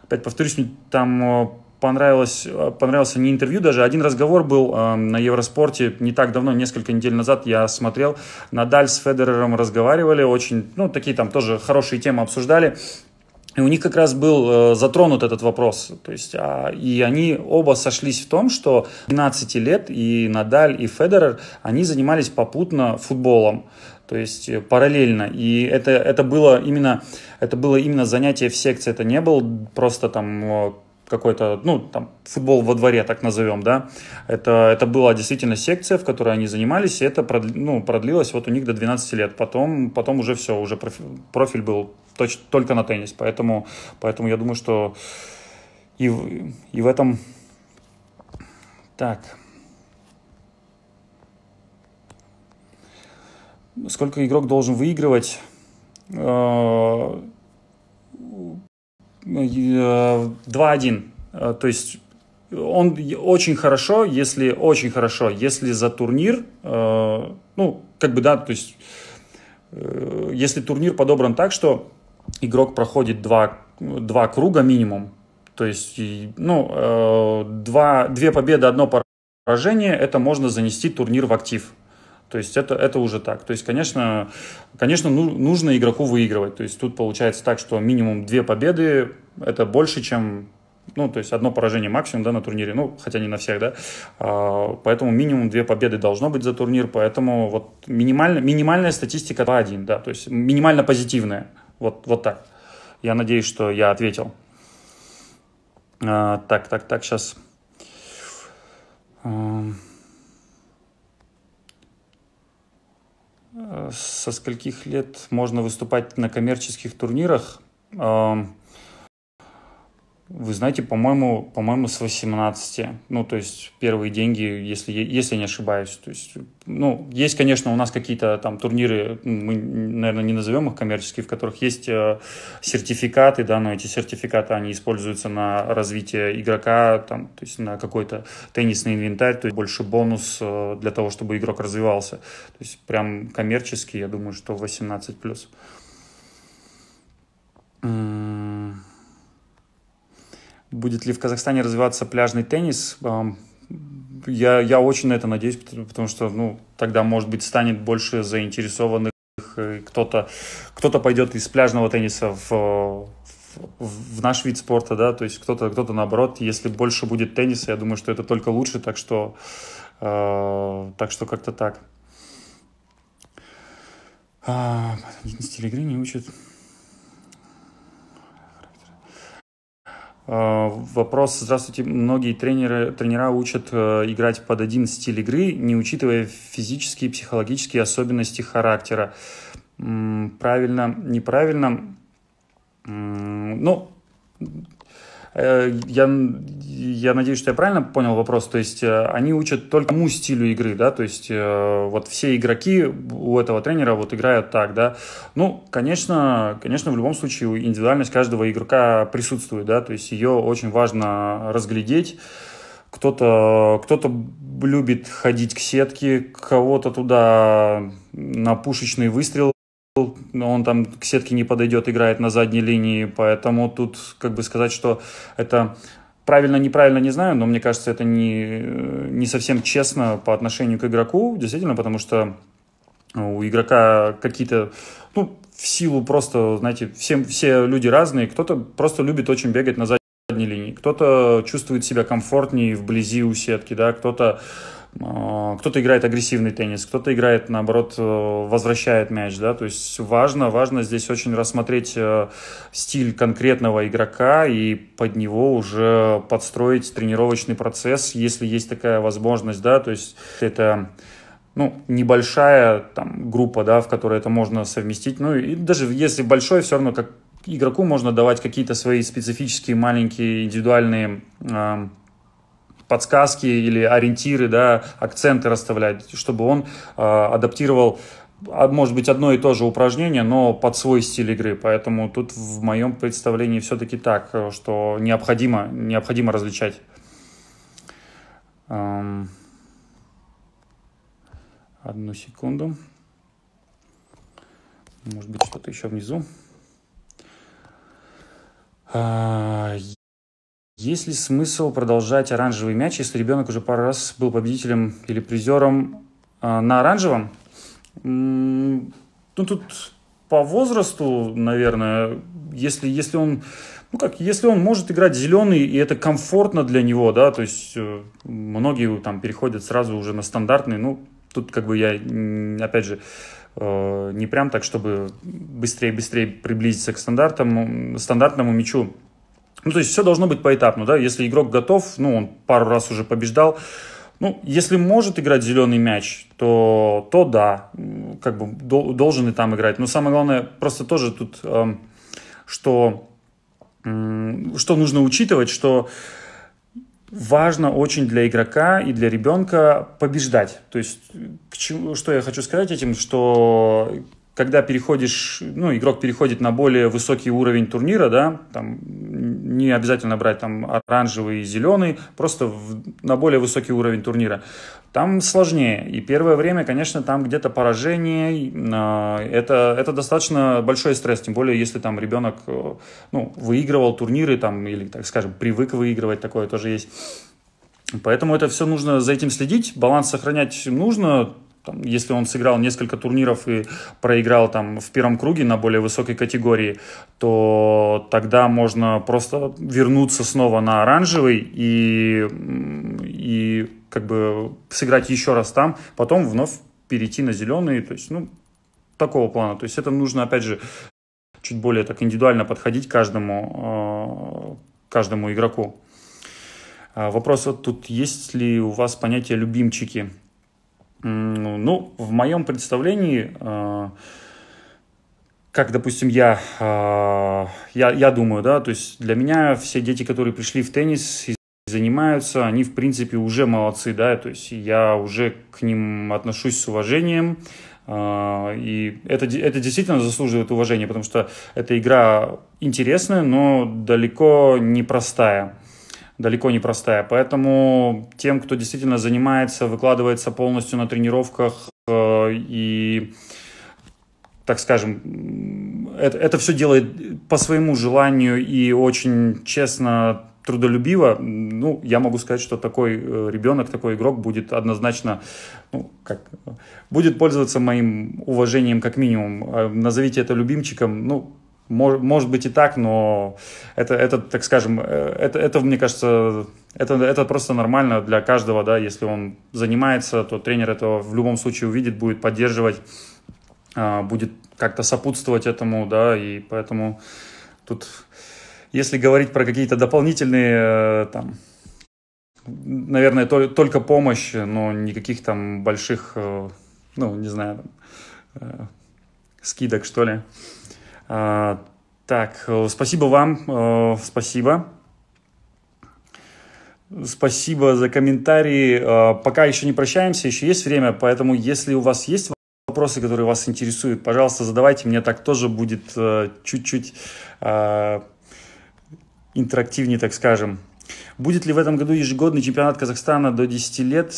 опять повторюсь, мне там э, понравилось, э, понравился не интервью даже, один разговор был э, на Евроспорте не так давно, несколько недель назад я смотрел, Надаль с Федерером разговаривали, очень, ну, такие там тоже хорошие темы обсуждали, и у них как раз был э, затронут этот вопрос. То есть, а, и они оба сошлись в том, что 12 лет и Надаль, и Федерер, они занимались попутно футболом. То есть э, параллельно. И это, это, было именно, это было именно занятие в секции. Это не был просто там э, какой-то, ну, там, футбол во дворе, так назовем, да. Это, это была действительно секция, в которой они занимались, и это продли, ну, продлилось вот у них до 12 лет. Потом, потом уже все, уже профиль, профиль был Точно только на теннис. Поэтому, поэтому я думаю, что и, в, и в этом... Так. Сколько игрок должен выигрывать? Э, 2-1. Э, э, то есть он очень хорошо, если очень хорошо, если за турнир, э, ну, как бы да, то есть, э, если турнир подобран так, что игрок проходит два, два круга минимум. То есть, ну, э, два, две победы, одно поражение, это можно занести турнир в актив. То есть это, это уже так. То есть, конечно, конечно, ну, нужно игроку выигрывать. То есть тут получается так, что минимум две победы – это больше, чем ну, то есть одно поражение максимум, да, на турнире, ну, хотя не на всех, да, а, поэтому минимум две победы должно быть за турнир, поэтому вот минимально, минимальная статистика 2-1, да, то есть минимально позитивная, вот, вот так. Я надеюсь, что я ответил. А, так, так, так, сейчас. Э, со скольких лет можно выступать на коммерческих турнирах? А, вы знаете, по-моему, по-моему, с 18. Ну, то есть первые деньги, если, если не ошибаюсь. То есть, ну, есть, конечно, у нас какие-то там турниры, мы, наверное, не назовем их коммерческие, в которых есть э, сертификаты, да, но эти сертификаты, они используются на развитие игрока, там, то есть на какой-то теннисный инвентарь, то есть больше бонус э, для того, чтобы игрок развивался. То есть прям коммерческий, я думаю, что 18+. плюс. М-м-м будет ли в Казахстане развиваться пляжный теннис. Я, я очень на это надеюсь, потому что ну, тогда, может быть, станет больше заинтересованных. Э, кто-то кто пойдет из пляжного тенниса в, в наш вид спорта, да, то есть кто-то кто наоборот, если больше будет тенниса, я думаю, что это только лучше, так что, э, так что как-то так. А, стиль игры не учат. Э, вопрос, здравствуйте, многие тренеры, тренера учат э, играть под один стиль игры, не учитывая физические и психологические особенности характера. Правильно, неправильно. Ну, Э, я, я надеюсь, что я правильно понял вопрос. То есть э, они учат только тому стилю игры, да, то есть э, вот все игроки у этого тренера вот играют так, да. Ну, конечно, конечно, в любом случае индивидуальность каждого игрока присутствует, да, то есть ее очень важно разглядеть кто-то кто, -то, кто -то любит ходить к сетке, кого-то туда на пушечный выстрел он там к сетке не подойдет, играет на задней линии, поэтому тут как бы сказать, что это правильно-неправильно не знаю, но мне кажется, это не, не совсем честно по отношению к игроку, действительно, потому что у игрока какие-то, ну, в силу просто, знаете, всем, все люди разные, кто-то просто любит очень бегать на задней линии, кто-то чувствует себя комфортнее вблизи у сетки, да, кто-то а, кто-то играет агрессивный теннис, кто-то играет, наоборот, э, возвращает мяч, да, то есть важно, важно здесь очень рассмотреть э, стиль конкретного игрока и под него уже подстроить тренировочный процесс, если есть такая возможность, да, то есть это ну, небольшая там группа, да, в которой это можно совместить. Ну, и даже если большой, все равно как игроку можно давать какие-то свои специфические маленькие индивидуальные э, подсказки или ориентиры, да, акценты расставлять, чтобы он э, адаптировал а, может быть, одно и то же упражнение, но под свой стиль игры. Поэтому тут в моем представлении все-таки так, что необходимо, необходимо различать. Одну секунду. Может быть, что-то еще внизу. А, есть ли смысл продолжать оранжевый мяч, если ребенок уже пару раз был победителем или призером а, на оранжевом? Ну, тут по возрасту, наверное, если, если он ну как, если он может играть зеленый, и это комфортно для него, да, то есть э, многие там переходят сразу уже на стандартный, ну, тут как бы я, опять же, э, не прям так, чтобы быстрее-быстрее приблизиться к стандартам, стандартному мячу. Ну, то есть все должно быть поэтапно, да, если игрок готов, ну, он пару раз уже побеждал, ну, если может играть зеленый мяч, то, то да, как бы должен и там играть. Но самое главное, просто тоже тут, эм, что, что нужно учитывать, что важно очень для игрока и для ребенка побеждать. То есть, к чему, что я хочу сказать этим, что когда переходишь, ну, игрок переходит на более высокий уровень турнира, да, там не обязательно брать там оранжевый и зеленый, просто в, на более высокий уровень турнира. Там сложнее, и первое время, конечно, там где-то поражение, а, это, это достаточно большой стресс, тем более, если там ребенок, э, ну, выигрывал турниры там, или, так скажем, привык выигрывать, такое тоже есть. Поэтому это все нужно за этим следить, баланс сохранять нужно, там, если он сыграл несколько турниров и проиграл там в первом круге на более высокой категории, то тогда можно просто вернуться снова на оранжевый и, и как бы сыграть еще раз там, потом вновь перейти на зеленый, то есть, ну, такого плана. То есть это нужно, опять же, чуть более так индивидуально подходить каждому, э, каждому игроку. А вопрос вот тут, есть ли у вас понятие любимчики? Ну, в моем представлении, э, как, допустим, я, э, я, я думаю, да, то есть для меня все дети, которые пришли в теннис и занимаются, они, в принципе, уже молодцы, да, то есть я уже к ним отношусь с уважением, э, и это, это действительно заслуживает уважения, потому что эта игра интересная, но далеко не простая далеко не простая. Поэтому тем, кто действительно занимается, выкладывается полностью на тренировках э, и, так скажем, это, это все делает по своему желанию и очень честно, трудолюбиво, ну, я могу сказать, что такой э, ребенок, такой игрок будет однозначно, ну, как, будет пользоваться моим уважением как минимум. А назовите это любимчиком, ну, может, может быть и так, но это, это так скажем, э, это, это мне кажется, это, это просто нормально для каждого, да, если он занимается, то тренер этого в любом случае увидит, будет поддерживать, а, будет как-то сопутствовать этому, да, и поэтому тут, если говорить про какие-то дополнительные э, там наверное, только помощь, но никаких там больших, э, ну, не знаю, скидок, что ли. А, так, э, спасибо вам, э, спасибо. Спасибо за комментарии. А, пока еще не прощаемся, еще есть время, поэтому если у вас есть вопросы, которые вас интересуют, пожалуйста, задавайте. Мне так тоже будет э, чуть-чуть а, интерактивнее, так скажем. Будет ли в этом году ежегодный чемпионат Казахстана до 10 лет?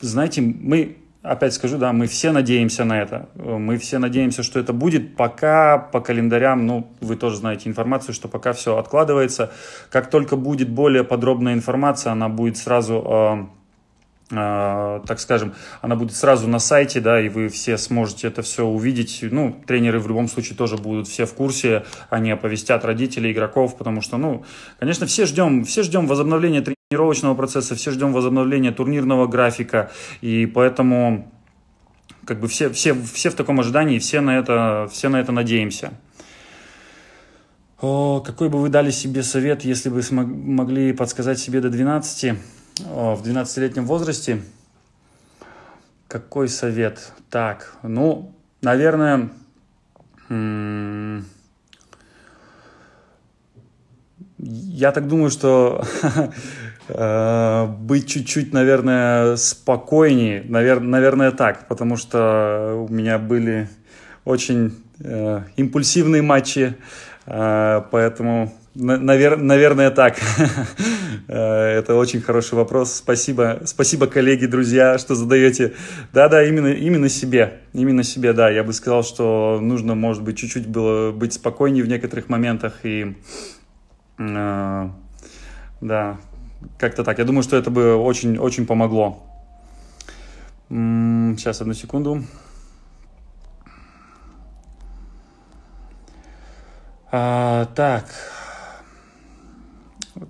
Знаете, мы опять скажу, да, мы все надеемся на это. Мы все надеемся, что это будет. Пока по календарям, ну, вы тоже знаете информацию, что пока все откладывается. Как только будет более подробная информация, она будет сразу... Э, Э, так скажем, она будет сразу на сайте, да, и вы все сможете это все увидеть. Ну, тренеры в любом случае тоже будут все в курсе, они оповестят родителей, игроков, потому что, ну, конечно, все ждем, все ждем возобновления тренировки тренировочного процесса, все ждем возобновления турнирного графика, и поэтому как бы все, все, все в таком ожидании, все на это, все на это надеемся. О, какой бы вы дали себе совет, если бы смог, могли подсказать себе до 12, о, в 12-летнем возрасте? Какой совет? Так, ну, наверное, я так думаю, что Э, быть чуть-чуть, наверное, спокойнее, Навер- наверное, так, потому что у меня были очень э, импульсивные матчи, э, поэтому, на- навер- наверное, так. Э, это очень хороший вопрос. Спасибо, спасибо, коллеги, друзья, что задаете. Да-да, именно, именно себе, именно себе, да. Я бы сказал, что нужно, может быть, чуть-чуть было быть спокойнее в некоторых моментах и э, да, как-то так. Я думаю, что это бы очень-очень помогло. Сейчас, одну секунду. А, так.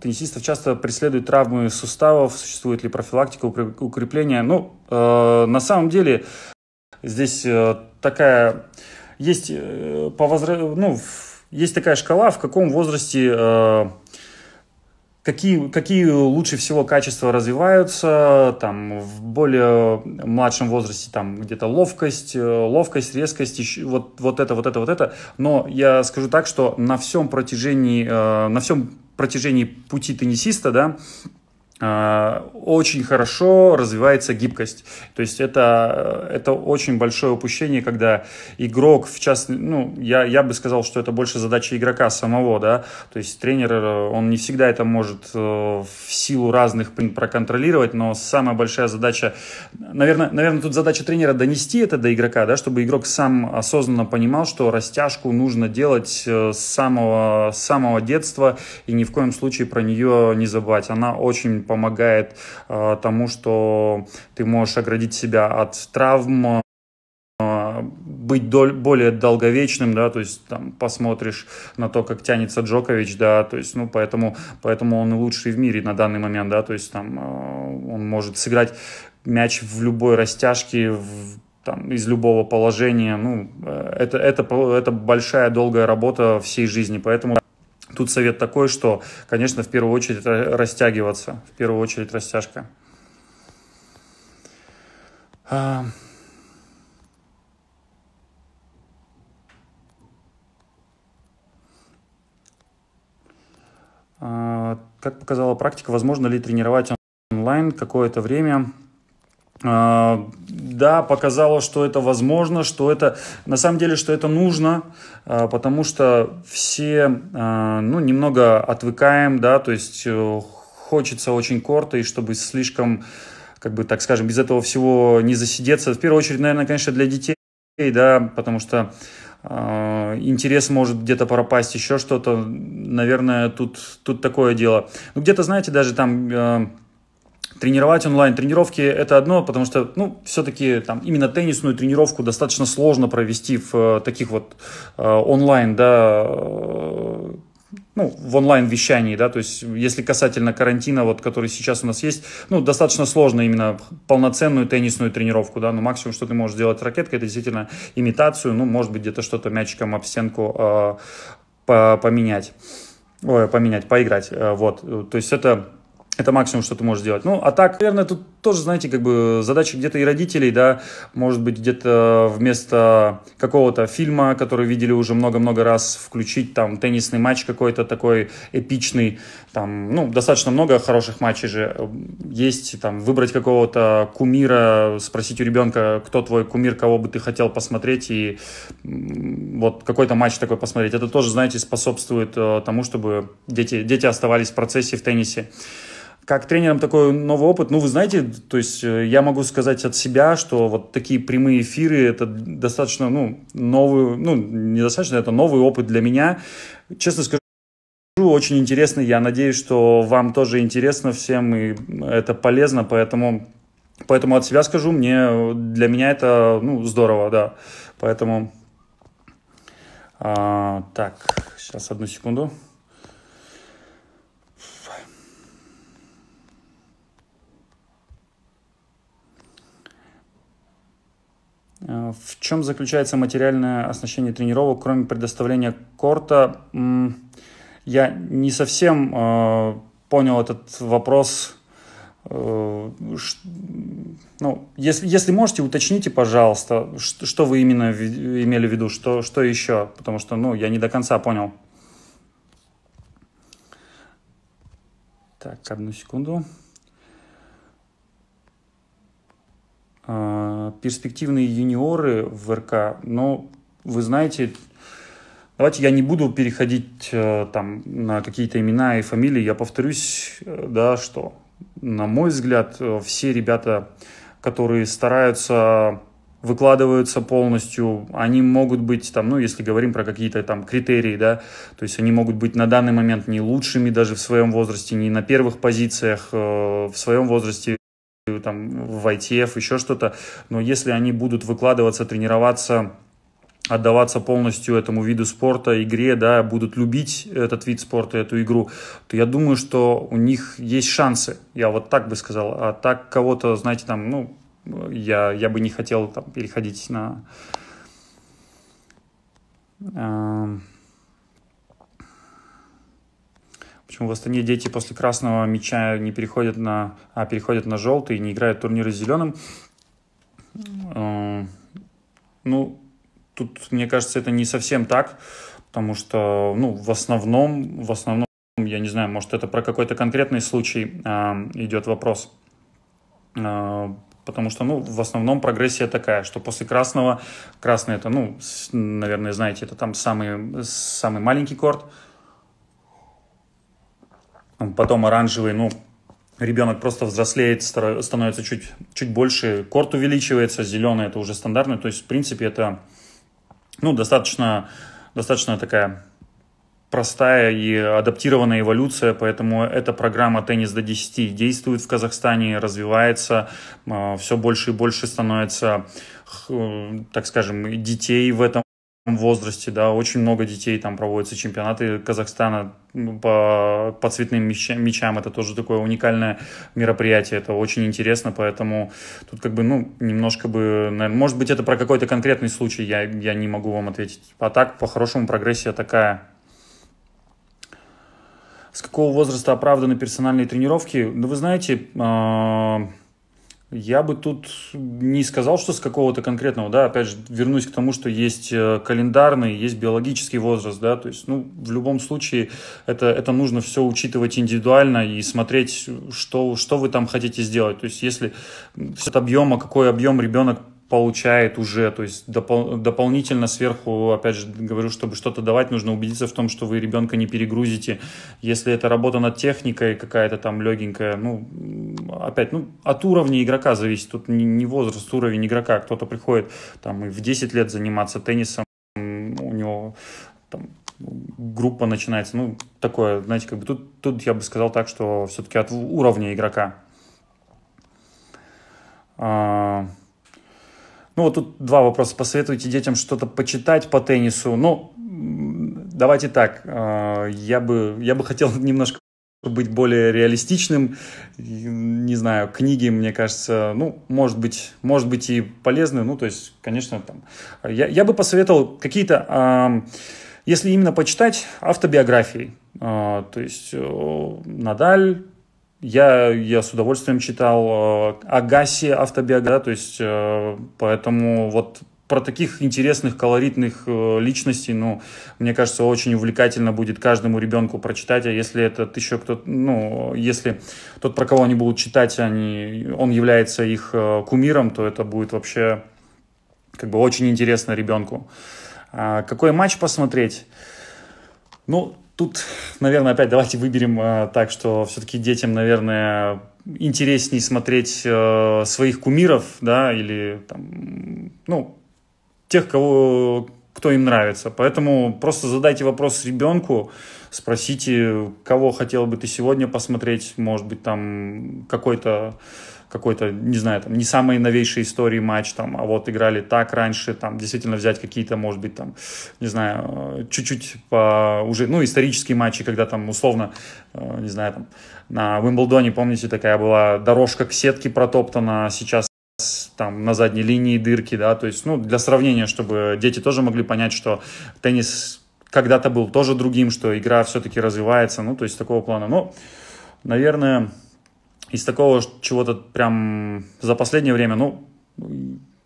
Теннисистов часто преследуют травмы суставов. Существует ли профилактика, укрепления? Ну, э, на самом деле, здесь э, такая... Есть, э, по возра... ну, есть такая шкала, в каком возрасте... Э, какие, какие лучше всего качества развиваются, там, в более младшем возрасте, там, где-то ловкость, э, ловкость, резкость, еще, вот, вот это, вот это, вот это. Но я скажу так, что на всем протяжении, э, на всем протяжении пути теннисиста, да, а, очень хорошо развивается гибкость. То есть это, это очень большое упущение, когда игрок, в частности, ну, я, я бы сказал, что это больше задача игрока самого, да, то есть тренер, он не всегда это может э, в силу разных проконтролировать, но самая большая задача, наверное, наверное, тут задача тренера донести это до игрока, да, чтобы игрок сам осознанно понимал, что растяжку нужно делать э, с самого, с самого детства и ни в коем случае про нее не забывать. Она очень помогает э, тому, что ты можешь оградить себя от травм, э, быть дол- более долговечным, да, то есть там посмотришь на то, как тянется Джокович, да, то есть, ну, поэтому, поэтому он лучший в мире на данный момент, да, то есть там э, он может сыграть мяч в любой растяжке, в, там, из любого положения, ну, э, это, это, это большая долгая работа всей жизни, поэтому Тут совет такой, что, конечно, в первую очередь растягиваться. В первую очередь растяжка. А. А, как показала практика, возможно ли тренировать онлайн какое-то время Э, да, показала, что это возможно, что это, на самом деле, что это нужно, э, потому что все, э, ну, немного отвыкаем, да, то есть хочется очень корто и чтобы слишком, как бы, так скажем, без этого всего не засидеться. В первую очередь, наверное, конечно, для детей, да, потому что интерес может где-то пропасть, еще что-то, наверное, тут, тут такое дело. Ну, где-то, знаете, даже там тренировать онлайн. Тренировки – это одно, потому что, ну, все-таки там именно теннисную тренировку достаточно сложно провести в э, таких вот э, онлайн, да, э, ну, в онлайн-вещании, да, то есть если касательно карантина, вот, который сейчас у нас есть, ну, достаточно сложно именно полноценную теннисную тренировку, да, но максимум, что ты можешь сделать ракеткой, это действительно имитацию, ну, может быть, где-то что-то мячиком об стенку э, поменять, ой, поменять, поиграть, э, вот, то есть это это максимум, что ты можешь сделать. Ну, а так, наверное, тут тоже, знаете, как бы задача где-то и родителей, да, может быть, где-то вместо какого-то фильма, который видели уже много-много раз, включить там теннисный матч какой-то такой эпичный, там, ну, достаточно много хороших матчей же есть, там, выбрать какого-то кумира, спросить у ребенка, кто твой кумир, кого бы ты хотел посмотреть, и вот какой-то матч такой посмотреть. Это тоже, знаете, способствует э, тому, чтобы дети, дети оставались в процессе в теннисе как тренером такой новый опыт, ну, вы знаете, то есть э, я могу сказать от себя, что вот такие прямые эфиры, это достаточно, ну, новый, ну, недостаточно, это новый опыт для меня. Честно скажу, очень интересно, я надеюсь, что вам тоже интересно всем и это полезно, поэтому, поэтому от себя скажу, мне, для меня это, ну, здорово, да, поэтому, а, так, сейчас одну секунду. Э, в чем заключается материальное оснащение тренировок, кроме предоставления корта? Я не совсем э, понял этот вопрос. Э, ну, если, если можете, уточните, пожалуйста, что, что вы именно имели в виду, что, что еще, потому что ну, я не до конца понял. Так, одну секунду. А, перспективные юниоры в РК, но вы знаете, давайте я не буду переходить э, там на какие-то имена и фамилии, я повторюсь, э, да, что на мой взгляд э, все ребята, которые стараются выкладываются полностью, они могут быть там, ну, если говорим про какие-то там критерии, да, то есть они могут быть на данный момент не лучшими даже в своем возрасте, не на первых позициях э, в своем возрасте там, в ITF, еще что-то. Но если они будут выкладываться, тренироваться, отдаваться полностью этому виду спорта, игре, да, будут любить этот вид спорта, эту игру, то я думаю, что у них есть шансы. Я вот так бы сказал. А так кого-то, знаете, там, ну, я, я бы не хотел там переходить на... Э Почему в Астане дети после красного мяча не переходят на, а переходят на желтый и не играют турниры с зеленым? Э, ну, тут, мне кажется, это не совсем так, потому что, ну, в основном, в основном, я не знаю, может, это про какой-то конкретный случай э, идет вопрос. Э, потому что, ну, в основном прогрессия такая, что после красного, красный это, ну, с, наверное, знаете, это там самый, самый маленький корт, э, потом оранжевый, ну, ребенок просто взрослеет, становится чуть, чуть больше, корт увеличивается, зеленый это уже стандартный, то есть, в принципе, это, ну, достаточно, достаточно такая простая и адаптированная эволюция, поэтому эта программа «Теннис до 10» действует в Казахстане, развивается, а, все больше и больше становится, э, так скажем, детей в этом возрасте, да, очень много детей там проводятся чемпионаты Казахстана ну, по, по цветным мячам, мячам, это тоже такое уникальное мероприятие, это очень интересно, поэтому тут как бы, ну, немножко бы, наверное, может быть, это про какой-то конкретный случай, я, я не могу вам ответить, а так, по-хорошему, прогрессия такая. С какого возраста оправданы персональные тренировки? Ну, вы знаете, а, я бы тут не сказал, что с какого-то конкретного, да, опять же, вернусь к тому, что есть э, календарный, есть биологический возраст, да, то есть, ну, в любом случае это, это нужно все учитывать индивидуально и смотреть, что, что вы там хотите сделать, то есть, если от объема, какой объем ребенок получает уже, то есть допол- дополнительно сверху, опять же говорю, чтобы что-то давать, нужно убедиться в том, что вы ребенка не перегрузите. Если это работа над техникой какая-то там легенькая, ну, опять, ну, от уровня игрока зависит, тут не возраст, уровень игрока, кто-то приходит там и в 10 лет заниматься теннисом, у него там, группа начинается, ну, такое, знаете, как бы тут, тут я бы сказал так, что все-таки от уровня игрока. А, ну, вот тут два вопроса. Посоветуйте детям что-то почитать по теннису. Ну, давайте так. А, я бы, я бы хотел немножко быть более реалистичным. Не знаю, книги, мне кажется, ну, может быть, может быть и полезны. Ну, то есть, конечно, там. Я, я бы посоветовал какие-то, а, если именно почитать, автобиографии. А, то есть, э, Надаль, я, я с удовольствием читал Агаси э, автобиографию, да, то есть э, поэтому вот про таких интересных, колоритных э, личностей, ну, мне кажется, очень увлекательно будет каждому ребенку прочитать, а если этот еще кто ну, если тот, про кого они будут читать, они, он является их кумиром, то это будет вообще как бы очень интересно ребенку. А какой матч посмотреть? Ну, Тут, наверное, опять давайте выберем э, так, что все-таки детям, наверное, интереснее смотреть э, своих кумиров, да, или там, ну, тех, кого, кто им нравится. Поэтому просто задайте вопрос ребенку, спросите, кого хотел бы ты сегодня посмотреть, может быть, там какой-то какой-то, не знаю, там, не самые новейшие истории матч, там, а вот играли так раньше, там, действительно взять какие-то, может быть, там, не знаю, э, чуть-чуть по уже, ну, исторические матчи, когда там, условно, э, не знаю, там, на Уимблдоне, помните, такая была дорожка к сетке протоптана, а сейчас там на задней линии дырки, да, то есть, ну, для сравнения, чтобы дети тоже могли понять, что теннис когда-то был тоже другим, что игра все-таки развивается, ну, то есть такого плана. Ну, наверное, из такого чего-то прям за последнее время, ну,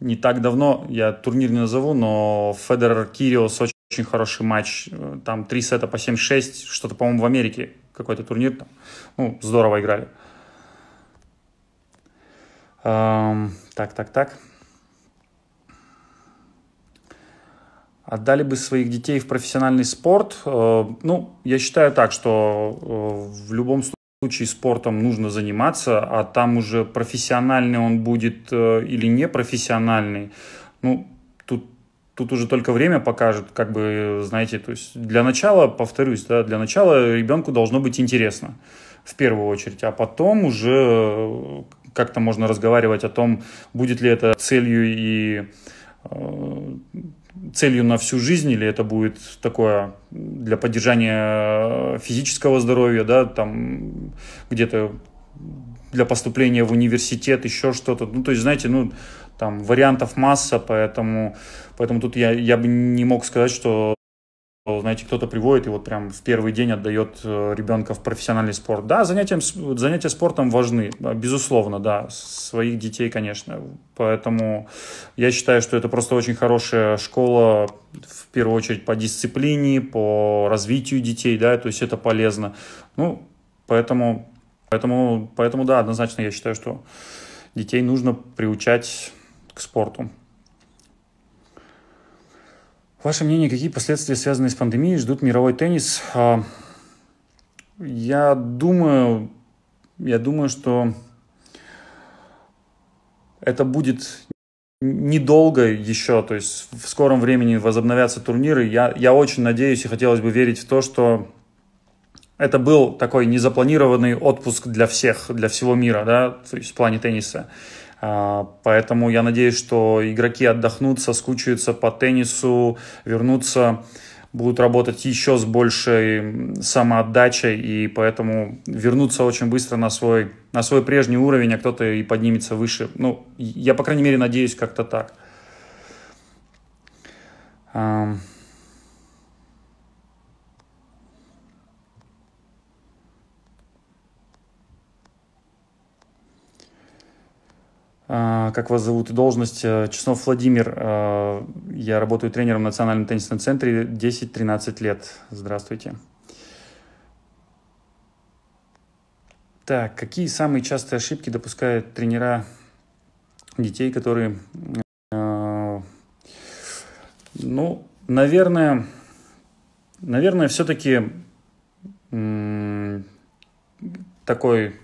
не так давно, я турнир не назову, но Федерер Кириос очень, очень хороший матч. Там три сета по 7-6, что-то, по-моему, в Америке какой-то турнир там. Ну, здорово играли. Эм, так, так, так. Отдали бы своих детей в профессиональный спорт? Э, ну, я считаю так, что э, в любом случае случае спортом нужно заниматься, а там уже профессиональный он будет э, или не профессиональный. Ну, тут, тут уже только время покажет, как бы, знаете, то есть для начала, повторюсь, да, для начала ребенку должно быть интересно в первую очередь, а потом уже э, как-то можно разговаривать о том, будет ли это целью и э, целью на всю жизнь, или это будет такое для поддержания э, физического здоровья, да, там где-то для поступления в университет, еще что-то. Ну, то есть, знаете, ну, там вариантов масса, поэтому, поэтому тут я, я бы не мог сказать, что знаете, кто-то приводит и вот прям в первый день отдает э, ребенка в профессиональный спорт. Да, занятия, занятия спортом важны, а, безусловно, да, своих детей, конечно. Поэтому я считаю, что это просто очень хорошая школа, в первую очередь, по дисциплине, по развитию детей, да, то есть это полезно. Ну, поэтому, поэтому, поэтому да, однозначно я считаю, что детей нужно приучать к спорту. Ваше мнение, какие последствия, связанные с пандемией, ждут мировой теннис? А, я думаю, я думаю, что это будет недолго еще, то есть в скором времени возобновятся турниры. Я, я очень надеюсь и хотелось бы верить в то, что это был такой незапланированный отпуск для всех, для всего мира, да, то есть в плане тенниса. А, поэтому я надеюсь, что игроки отдохнут, соскучаются по теннису, вернутся будут работать еще с большей самоотдачей, и поэтому вернутся очень быстро на свой, на свой прежний уровень, а кто-то и поднимется выше. Ну, я, по крайней мере, надеюсь как-то так. А, как вас зовут, должность э, Чеснов Владимир. А, я работаю тренером в Национальном теннисном центре 10-13 лет. Здравствуйте. Так, какие самые частые ошибки допускают тренера детей, которые... Э, ну, наверное, наверное, все-таки такой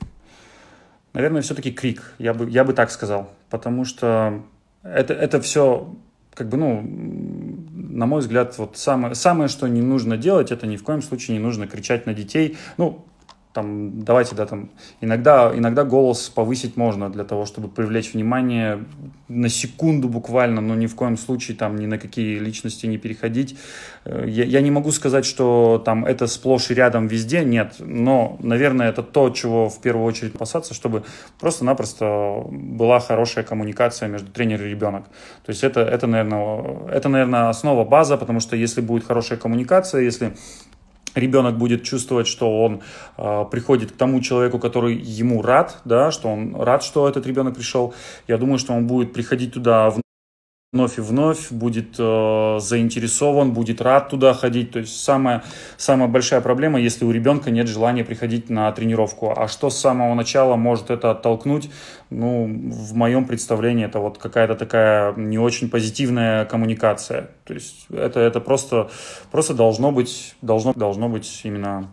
наверное, все-таки крик, я бы, я бы так сказал, потому что это, это все, как бы, ну, на мой взгляд, вот самое, самое, что не нужно делать, это ни в коем случае не нужно кричать на детей. Ну, там, давайте, да, там, иногда, иногда голос повысить можно для того, чтобы привлечь внимание на секунду буквально, но ни в коем случае там ни на какие личности не переходить. Э, я, я не могу сказать, что там это сплошь и рядом везде, нет, но, наверное, это то, чего в первую очередь опасаться, чтобы просто-напросто была хорошая коммуникация между тренером и ребенок. То есть это, это, наверное, это, наверное, основа, база, потому что если будет хорошая коммуникация, если ребенок будет чувствовать, что он э, приходит к тому человеку, который ему рад, да, что он рад, что этот ребенок пришел. Я думаю, что он будет приходить туда в вновь и вновь, будет э, заинтересован, будет рад туда ходить. То есть самая, самая большая проблема, если у ребенка нет желания приходить на тренировку. А что с самого начала может это оттолкнуть? Ну, в моем представлении это вот какая-то такая не очень позитивная коммуникация. То есть это, это просто, просто должно, быть, должно, должно быть именно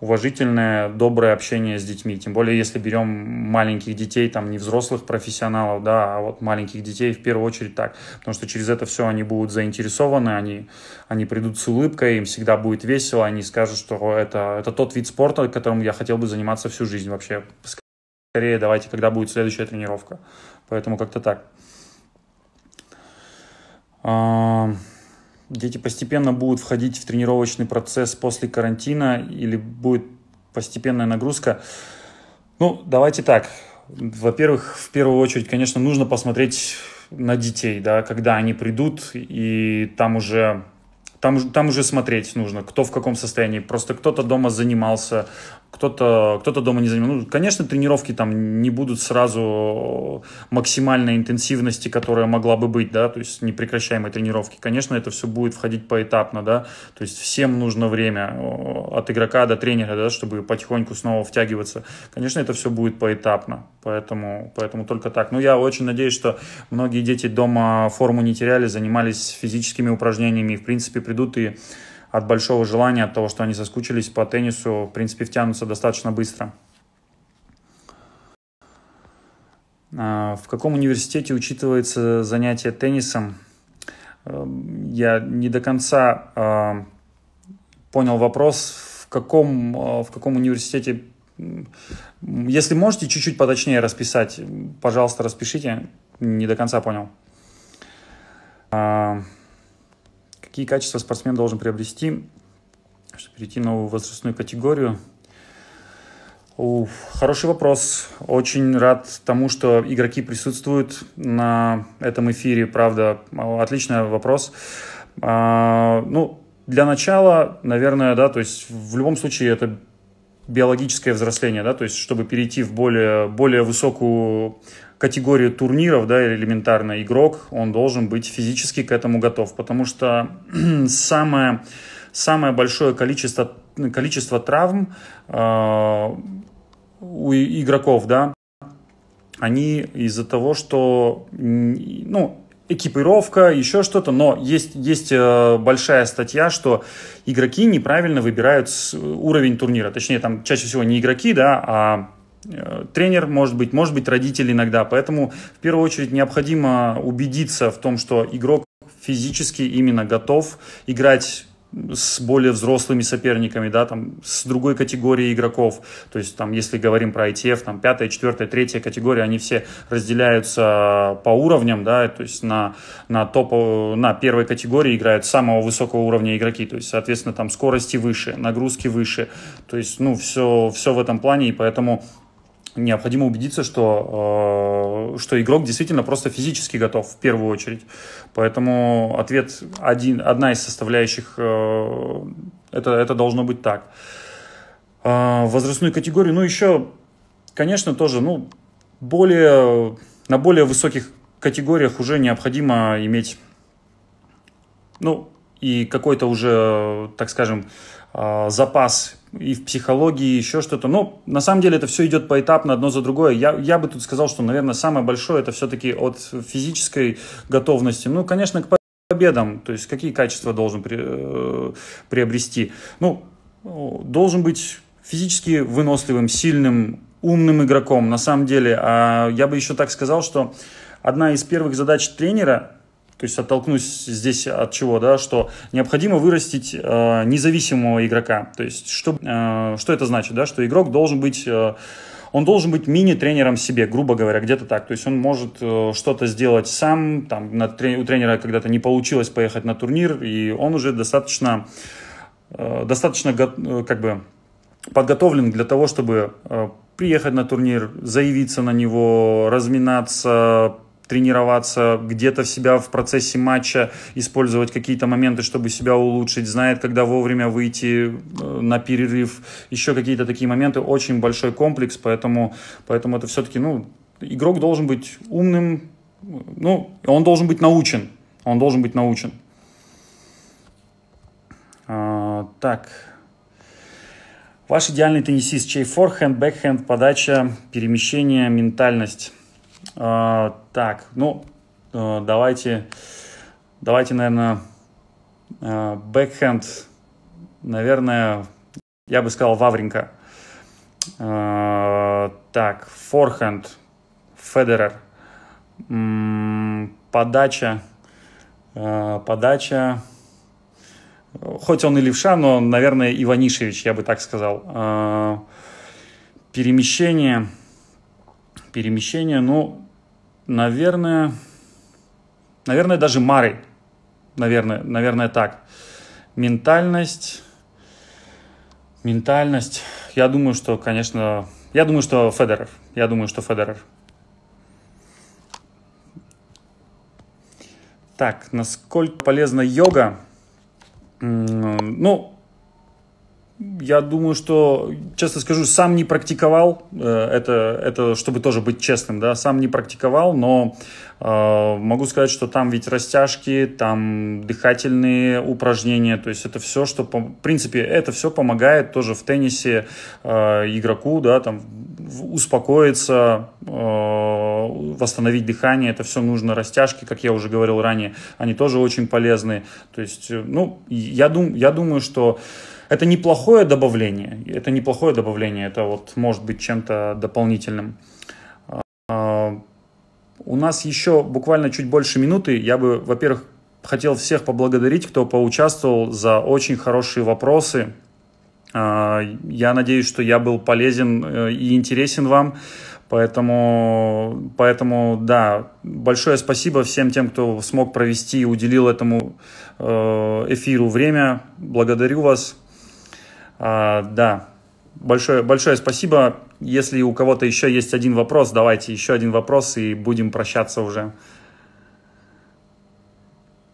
уважительное, доброе общение с детьми. Тем более, если берем маленьких детей, там не взрослых профессионалов, да, а вот маленьких детей в первую очередь так. Потому что через это все они будут заинтересованы, они, они придут с улыбкой, им всегда будет весело, они скажут, что это, это тот вид спорта, которым я хотел бы заниматься всю жизнь вообще. Скорее давайте, когда будет следующая тренировка. Поэтому как-то так. А, дети постепенно будут входить в тренировочный процесс после карантина или будет постепенная нагрузка? Ну, давайте так. Во-первых, в первую очередь, конечно, нужно посмотреть на детей, да, когда они придут, и там уже там, там уже смотреть нужно, кто в каком состоянии. Просто кто-то дома занимался, кто-то кто дома не занимается. Ну, конечно, тренировки там не будут сразу максимальной интенсивности, которая могла бы быть, да, то есть непрекращаемой тренировки. Конечно, это все будет входить поэтапно, да, то есть всем нужно время э, от игрока до тренера, да, чтобы потихоньку снова втягиваться. Конечно, это все будет поэтапно, поэтому, поэтому только так. Но ну, я очень надеюсь, что многие дети дома форму не теряли, занимались физическими упражнениями и, в принципе, придут и от большого желания, от того, что они соскучились по теннису, в принципе, втянутся достаточно быстро. А, в каком университете учитывается занятие теннисом? Эм, я не до конца а, понял вопрос, в каком, а, в каком университете... Если можете чуть-чуть поточнее расписать, пожалуйста, распишите. Не до конца понял. Какие качества спортсмен должен приобрести, чтобы перейти в новую возрастную категорию? Уф, хороший вопрос. Очень рад тому, что игроки присутствуют на этом эфире. Правда, отличный вопрос. А, ну, для начала, наверное, да, то есть в любом случае это биологическое взросление, да, то есть чтобы перейти в более, более высокую категорию турниров, да, элементарно игрок, он должен быть физически к этому готов, потому что самое, самое большое количество, количество травм э, у игроков, да, они из-за того, что, ну, экипировка, еще что-то, но есть, есть э, большая статья, что игроки неправильно выбирают уровень турнира. Точнее, там чаще всего не игроки, да, а э, тренер, может быть, может быть, родители иногда. Поэтому в первую очередь необходимо убедиться в том, что игрок физически именно готов играть с более взрослыми соперниками, да, там, с другой категорией игроков. То есть, там, если говорим про ITF, там, пятая, четвертая, третья категория, они все разделяются а, по уровням, да, то есть на, на топ, на первой категории играют самого высокого уровня игроки, то есть, соответственно, там, скорости выше, нагрузки выше, то есть, ну, все, все в этом плане, и поэтому необходимо убедиться, что, э, что игрок действительно просто физически готов в первую очередь. Поэтому ответ один, одна из составляющих, э, это, это должно быть так. Э, возрастную категорию, ну еще, конечно, тоже, ну, более, на более высоких категориях уже необходимо иметь, ну, и какой-то уже, так скажем, запас и в психологии, и еще что-то. Но ну, на самом деле это все идет поэтапно, одно за другое. Я, я бы тут сказал, что, наверное, самое большое это все-таки от физической готовности. Ну, конечно, к победам. То есть какие качества должен при, э, приобрести? Ну, должен быть физически выносливым, сильным, умным игроком, на самом деле. А я бы еще так сказал, что одна из первых задач тренера то есть оттолкнусь здесь от чего, да, что необходимо вырастить э, независимого игрока. То есть что, э, что это значит, да, что игрок должен быть... Э, он должен быть мини-тренером себе, грубо говоря, где-то так. То есть он может э, что-то сделать сам. Там, на, трени- у тренера когда-то не получилось поехать на турнир, и он уже достаточно, э, достаточно го- э, как бы подготовлен для того, чтобы э, приехать на турнир, заявиться на него, разминаться, тренироваться, где-то в себя в процессе матча использовать какие-то моменты, чтобы себя улучшить, знает, когда вовремя выйти э, на перерыв, еще какие-то такие моменты. Очень большой комплекс, поэтому, поэтому это все-таки, ну, игрок должен быть умным, ну, он должен быть научен, он должен быть научен. А, так, Ваш идеальный теннисист, чей форхенд, бэкхенд, подача, перемещение, ментальность? А, так, ну, э, давайте, давайте, наверное, э, бэкхенд, наверное, я бы сказал Вавренко. А, э, так, форхенд, Федерер. Подача, подача, хоть он и левша, но, наверное, Иванишевич, я бы так сказал. Перемещение – перемещения, ну, наверное, наверное, даже Марой. Наверное, наверное, так. Ментальность. Ментальность. Я думаю, что, конечно, я думаю, что Федерер. Я думаю, что Федерер. Так, насколько полезна йога? Ну, я думаю, что, честно скажу, сам не практиковал, э, это, это чтобы тоже быть честным, да, сам не практиковал, но э, могу сказать, что там ведь растяжки, там дыхательные упражнения, то есть это все, что, в принципе, это все помогает тоже в теннисе э, игроку, да, там успокоиться, э, восстановить дыхание, это все нужно, растяжки, как я уже говорил ранее, они тоже очень полезны, то есть, э, ну, я, дум, я думаю, что это неплохое добавление. Это неплохое добавление. Это вот может быть чем-то дополнительным. А, у нас еще буквально чуть больше минуты. Я бы, во-первых, хотел всех поблагодарить, кто поучаствовал за очень хорошие вопросы. А, я надеюсь, что я был полезен э, и интересен вам. Поэтому, поэтому, да, большое спасибо всем тем, кто смог провести и уделил этому э, эфиру время. Благодарю вас. А, да, большое, большое спасибо. Если у кого-то еще есть один вопрос, давайте еще один вопрос и будем прощаться уже.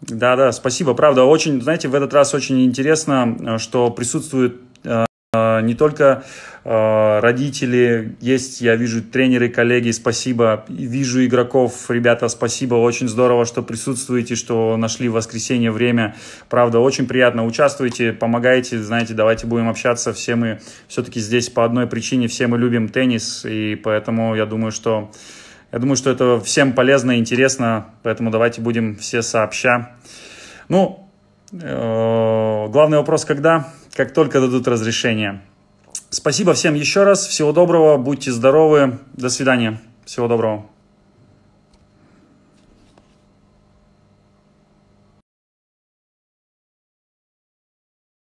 Да, да, спасибо. Правда, очень, знаете, в этот раз очень интересно, э, что присутствует э, не только Э, родители, есть, я вижу, тренеры, коллеги, спасибо, вижу игроков, ребята, спасибо, очень здорово, что присутствуете, что нашли в воскресенье время, правда, очень приятно, участвуйте, помогайте, знаете, давайте будем общаться, все мы все-таки здесь по одной причине, все мы любим теннис, и поэтому я думаю, что я думаю, что это всем полезно и интересно, поэтому давайте будем все сообща. Ну, э, главный вопрос, когда? Как только дадут разрешение. Спасибо всем еще раз. Всего доброго. Будьте здоровы. До свидания. Всего доброго.